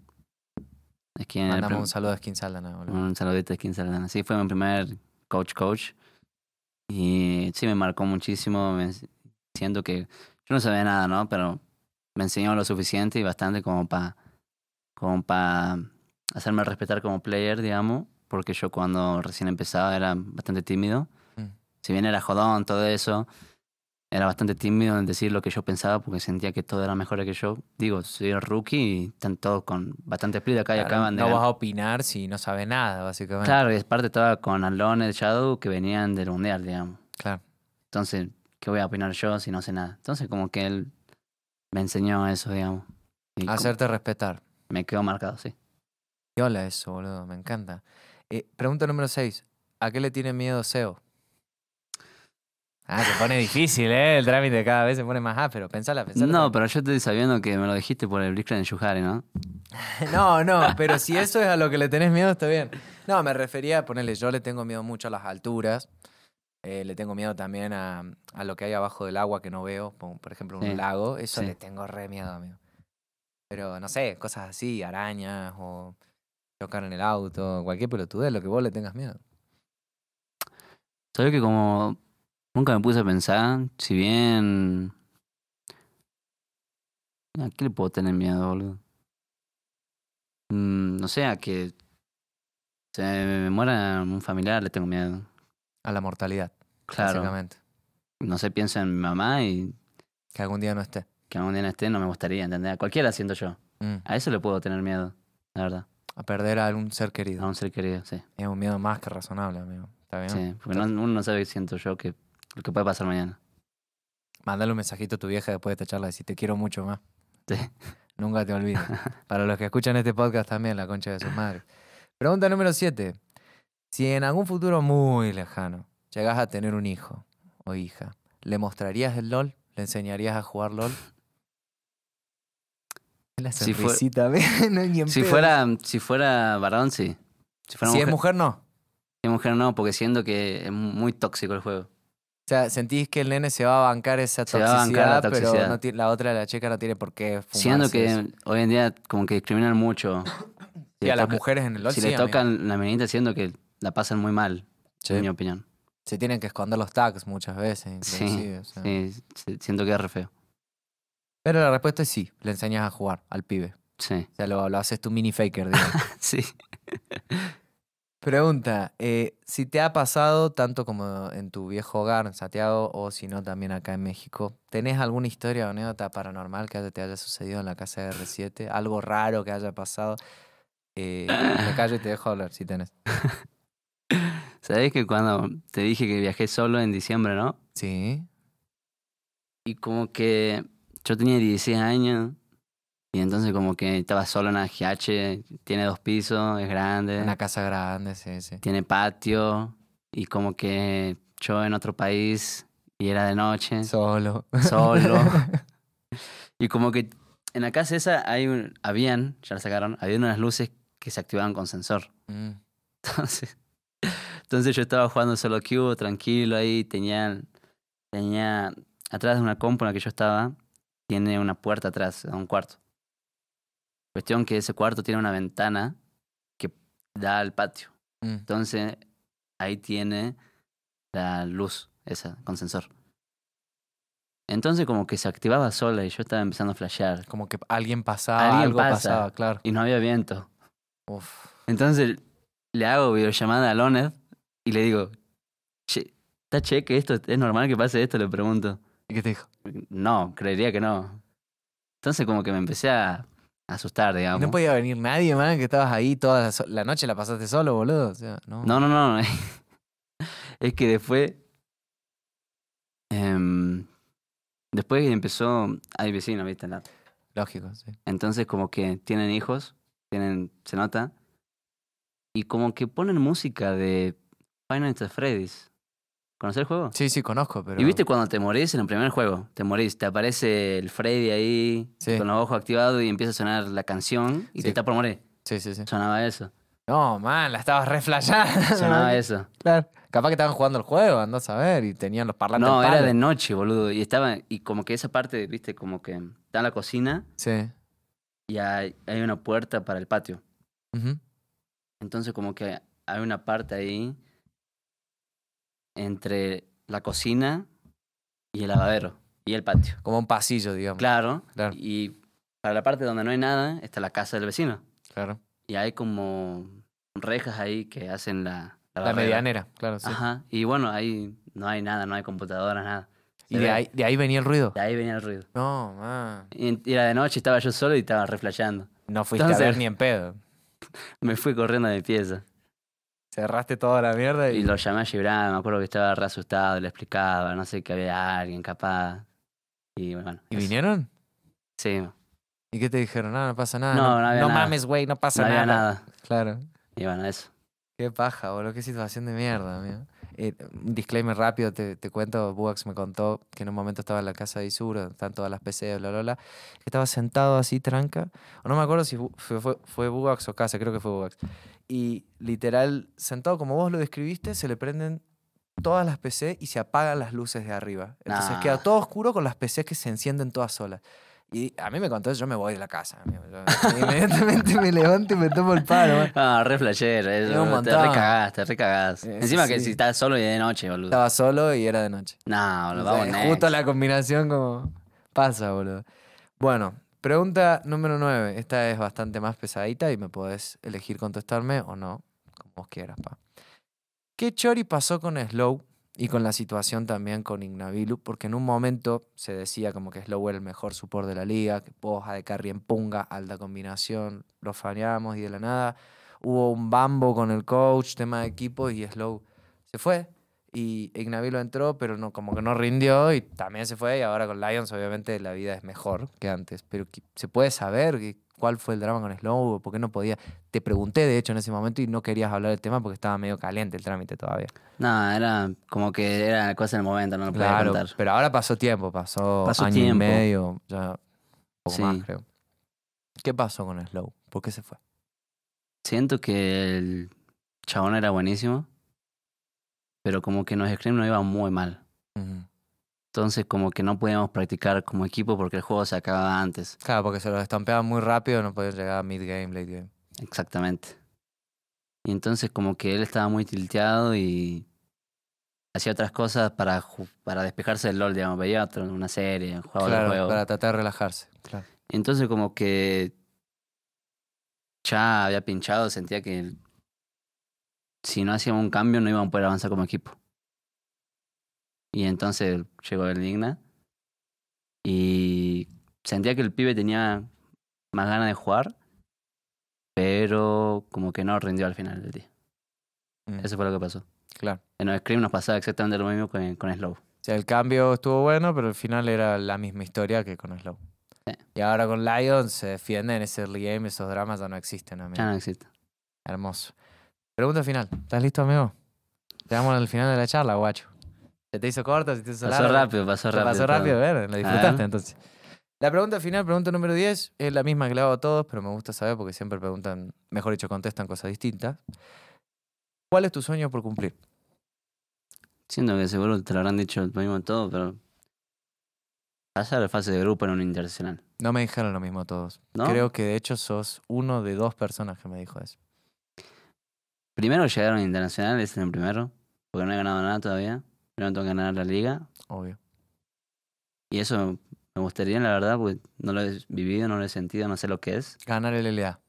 Skin Mandamos un saludo a Skin Saldana. Un saludito a Skin Saldana. Sí, fue mi primer coach coach. Y sí, me marcó muchísimo. Me, siento que yo no sabía nada, ¿no? Pero me enseñó lo suficiente y bastante como para como para mm, hacerme respetar como player, digamos, porque yo cuando recién empezaba era bastante tímido. Mm. Si bien era jodón, todo eso, era bastante tímido en decir lo que yo pensaba porque sentía que todo era mejor que yo. Digo, soy el rookie y están todos con bastante split acá y acaban de. No vas a opinar si no sabe nada, básicamente. Claro, y es parte estaba con y Shadow, que venían del mundial, digamos. Claro. Entonces, ¿qué voy a opinar yo si no sé nada? Entonces, como que él me enseñó eso, digamos. Hacerte respetar. Me quedó marcado, sí. Y hola eso, boludo, me encanta. Eh, pregunta número 6. ¿A qué le tiene miedo SEO? Ah, se pone difícil, ¿eh? El trámite cada vez se pone más áspero. Pensala, pensala. No, pero yo estoy sabiendo que me lo dijiste por el Blitzkrieg en Yuhare, ¿no? no, no, pero si eso es a lo que le tenés miedo, está bien. No, me refería a ponerle, yo le tengo miedo mucho a las alturas. Eh, le tengo miedo también a, lo que hay abajo del agua que no veo, por ejemplo, un lago. Eso le tengo re miedo, amigo. Pero no sé, cosas así, arañas o chocar en el auto, cualquier tú, pelotudez, lo que vos le tengas miedo. Sabes que como Nunca me puse a pensar, si bien... ¿A qué le puedo tener miedo, boludo? Mm, no sé, a que se me muera un familiar le tengo miedo. A la mortalidad, claro. No sé, pienso en mi mamá y... Que algún día no esté. Que algún día no esté, no me gustaría, entender A cualquiera siento yo. Mm. A eso le puedo tener miedo, la verdad. A perder a algún ser querido. A un ser querido, sí. Es un miedo más que razonable, amigo. ¿Está bien? Sí, porque uno no sabe, siento yo, que lo que puede pasar mañana. Mándale un mensajito a tu vieja después de esta charla. si te quiero mucho más. Sí. Nunca te olvides. Para los que escuchan este podcast también, la concha de su madre. Pregunta número 7. Si en algún futuro muy lejano llegas a tener un hijo o hija, ¿le mostrarías el LOL? ¿Le enseñarías a jugar LOL? La si, si fuera, si fuera varón, sí. Si, es mujer, no. Si es mujer, no, porque siento que es muy tóxico el juego. O sea, sentís que el nene se va a bancar esa toxicidad, pero la otra, la checa, no tiene por qué Siendo que hoy en día como que discriminan mucho. y a las mujeres en el LOL, Si le tocan la menita, siendo que la pasan muy mal, en mi opinión. Se tienen que esconder los tags muchas veces. Sí, sí, siento que es re feo. Pero la respuesta es sí, le enseñas a jugar al pibe. Sí. O sea, lo, haces tu mini faker, digamos. sí. Pregunta, eh, si te ha pasado tanto como en tu viejo hogar, en Santiago, o si no también acá en México, ¿tenés alguna historia o anécdota paranormal que te haya sucedido en la casa de R7? ¿Algo raro que haya pasado? Eh, me callo y te dejo hablar, si tenés. ¿Sabés que cuando te dije que viajé solo en diciembre, no? Sí. Y como que yo tenía 16 años, y entonces como que estaba solo en la GH, tiene dos pisos, es grande. Una casa grande, sí, sí. Tiene patio y como que yo en otro país y era de noche. Solo. Solo. y como que en la casa esa hay habían, ya la sacaron, había unas luces que se activaban con sensor. Mm. Entonces, entonces yo estaba jugando solo cubo, tranquilo ahí, tenía, tenía atrás de una compu en la que yo estaba, tiene una puerta atrás, a un cuarto. Cuestión que ese cuarto tiene una ventana que da al patio. Mm. Entonces, ahí tiene la luz esa, con sensor. Entonces como que se activaba sola y yo estaba empezando a flashear. Como que alguien pasaba, alguien algo pasaba, claro. Y no había viento. Entonces le hago videollamada a Loned y le digo, che, ¿está cheque esto? ¿Es normal que pase esto? Le pregunto. ¿Y qué te dijo? No, creería que no. Entonces como que me empecé a asustar, digamos. No podía venir nadie, man, que estabas ahí toda la noche, la pasaste solo, boludo. no. no, no, es que después. Em, después empezó. Hay vecinos, ¿viste? Lógico, sí. Entonces, como que tienen hijos, tienen, se nota. Y como que ponen música de Final Fantasy Freddy's. ¿Conocer el juego? Sí, sí, conozco, pero. ¿Y viste cuando te morís en el primer juego? Te morís, te aparece el Freddy ahí con los ojos activados y empieza a sonar la canción y te está por morir. Sí, sí, sí. Sonaba eso. No, man, la estabas reflejando. Sonaba eso. Claro. Capaz que estaban jugando el juego, andás a ver, y tenían los parlantes. No, era de noche, boludo. Y estaba, y como que esa parte, viste, como que está en la cocina. Sí. Y hay, una puerta para el patio. Entonces, como que hay una parte ahí entre la cocina y el lavadero y el patio. Como un pasillo, digamos. Claro, Y para la parte donde no hay nada está la casa del vecino. Claro. Y hay como rejas ahí que hacen la... La, medianera, claro, sí. Ajá. Y bueno, ahí no hay nada, no hay computadora, nada. ¿Y de ahí, venía el ruido? De ahí venía el ruido. No, Y, era de noche, estaba yo solo y estaba reflejando. No fuiste a ver ni en pedo. Me fui corriendo de pieza. Cerraste toda la mierda y... lo llamé a Gibran, me acuerdo que estaba re asustado, le explicaba, no sé, que había alguien capaz. Y bueno. ¿Y vinieron? Sí. ¿Y qué te dijeron? No, no pasa nada. No, no, mames, güey, no pasa no Había nada. Claro. Y bueno, eso. Qué paja, boludo, qué situación de mierda, amigo un mm, disclaimer rápido, te, te cuento, Buax me contó que en un momento estaba en la casa de donde están todas las PC, bla, bla, que estaba sentado así, tranca, o no me acuerdo si fue, fue, o Casa, creo que fue Buax, y literal, sentado como vos lo describiste, se le prenden todas las PC y se apagan las luces de arriba. Entonces queda todo oscuro con las PC que se encienden todas solas. Y a mí me contó eso, yo me voy de la casa. inmediatamente me levanto y me tomo el paro. Ah, re flasher, eso. te recagás, te recagás. Eh, Encima que si estás solo y de noche, boludo. Estaba solo y era de noche. No, boludo, vamos sea, vamos. Justo la combinación como pasa, boludo. Bueno, pregunta número 9. Esta es bastante más pesadita y me podés elegir contestarme o no, como vos quieras, pa. ¿Qué chori pasó con Slow y con la situación también con Ignavilu, porque en un momento se decía como que Slow el mejor support de la liga, que Poja de Carry, en Punga, alta combinación, lo faneamos y de la nada hubo un bambo con el coach, tema de equipo y Slow se fue. Y Ignavilu entró, pero no, como que no rindió y también se fue. Y ahora con Lions, obviamente, la vida es mejor que antes. Pero se puede saber cuál fue el drama con Slow, por qué no podía. Te pregunté, de hecho, en ese momento y no querías hablar del tema porque estaba medio caliente el trámite todavía. No, era como que era cosa el momento, no lo podía claro, Pero ahora pasó tiempo, pasó, año y medio, ya poco más, creo. ¿Qué pasó con Slow? ¿Por qué se fue? Siento que el chabón era buenísimo, pero como que nos Scream no iba muy mal. Entonces como que no podíamos practicar como equipo porque el juego se acababa antes. Claro, porque se lo estampeaban muy rápido, no podían llegar a mid-game, late-game. Exactamente. Y entonces como que él estaba muy tilteado y hacía otras cosas para, para despejarse del LOL, digamos, veía otra, una serie, jugaba otro juego. Para tratar de relajarse. entonces como que ya había pinchado, sentía que si no hacíamos un cambio no íbamos a poder avanzar como equipo. Y entonces llegó el Digna. Y sentía que el pibe tenía más ganas de jugar, pero como que no rindió al final del día. Mm. Eso fue lo que pasó. Claro. En el Scream nos pasaba exactamente lo mismo con, con Slow. O sea, el cambio estuvo bueno, pero al final era la misma historia que con Slow. Y ahora con Lions se defienden ese early game, esos dramas ya no existen, amigo. Ya no existen. Hermoso. Pregunta final. ¿Estás listo, amigo? te damos al final de la charla, guacho. Se te hizo corta, se te hizo pasó rápido, pasó rápido. Pasó rápido, a ver, la ah. disfrutaste entonces. La pregunta final, pregunta número 10, es la misma que le hago a todos, pero me gusta saber porque siempre preguntan, mejor dicho, contestan cosas distintas. ¿Cuál es tu sueño por cumplir? Siento que seguro te lo habrán dicho lo mismo a todos, pero pasar la fase de grupo en un internacional. No me dijeron lo mismo a todos. Creo que de hecho sos uno de dos personas que me dijo eso. Primero llegaron internacionales en el primero, porque no he ganado nada todavía que ganar la liga. Obvio. Y eso me gustaría, la verdad, porque no lo he vivido, no lo he sentido, no sé lo que es. Ganar el LLA.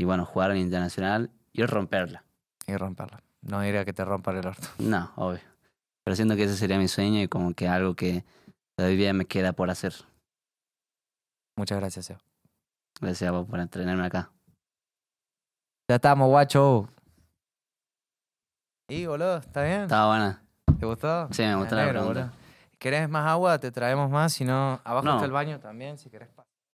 Y bueno, jugar en internacional y romperla. Y romperla. No diría que te rompa el orto. No, obvio. Pero siento que ese sería mi sueño y como que algo que todavía me queda por hacer. Muchas gracias, Seo. Gracias a por entrenarme acá. Ya estamos, guacho. Sí, boludo? ¿Está bien? Estaba buena. ¿Te gustó? Sí, me gustó la pregunta. ¿Querés más agua? Te traemos más. Si no, abajo está el baño también, si querés.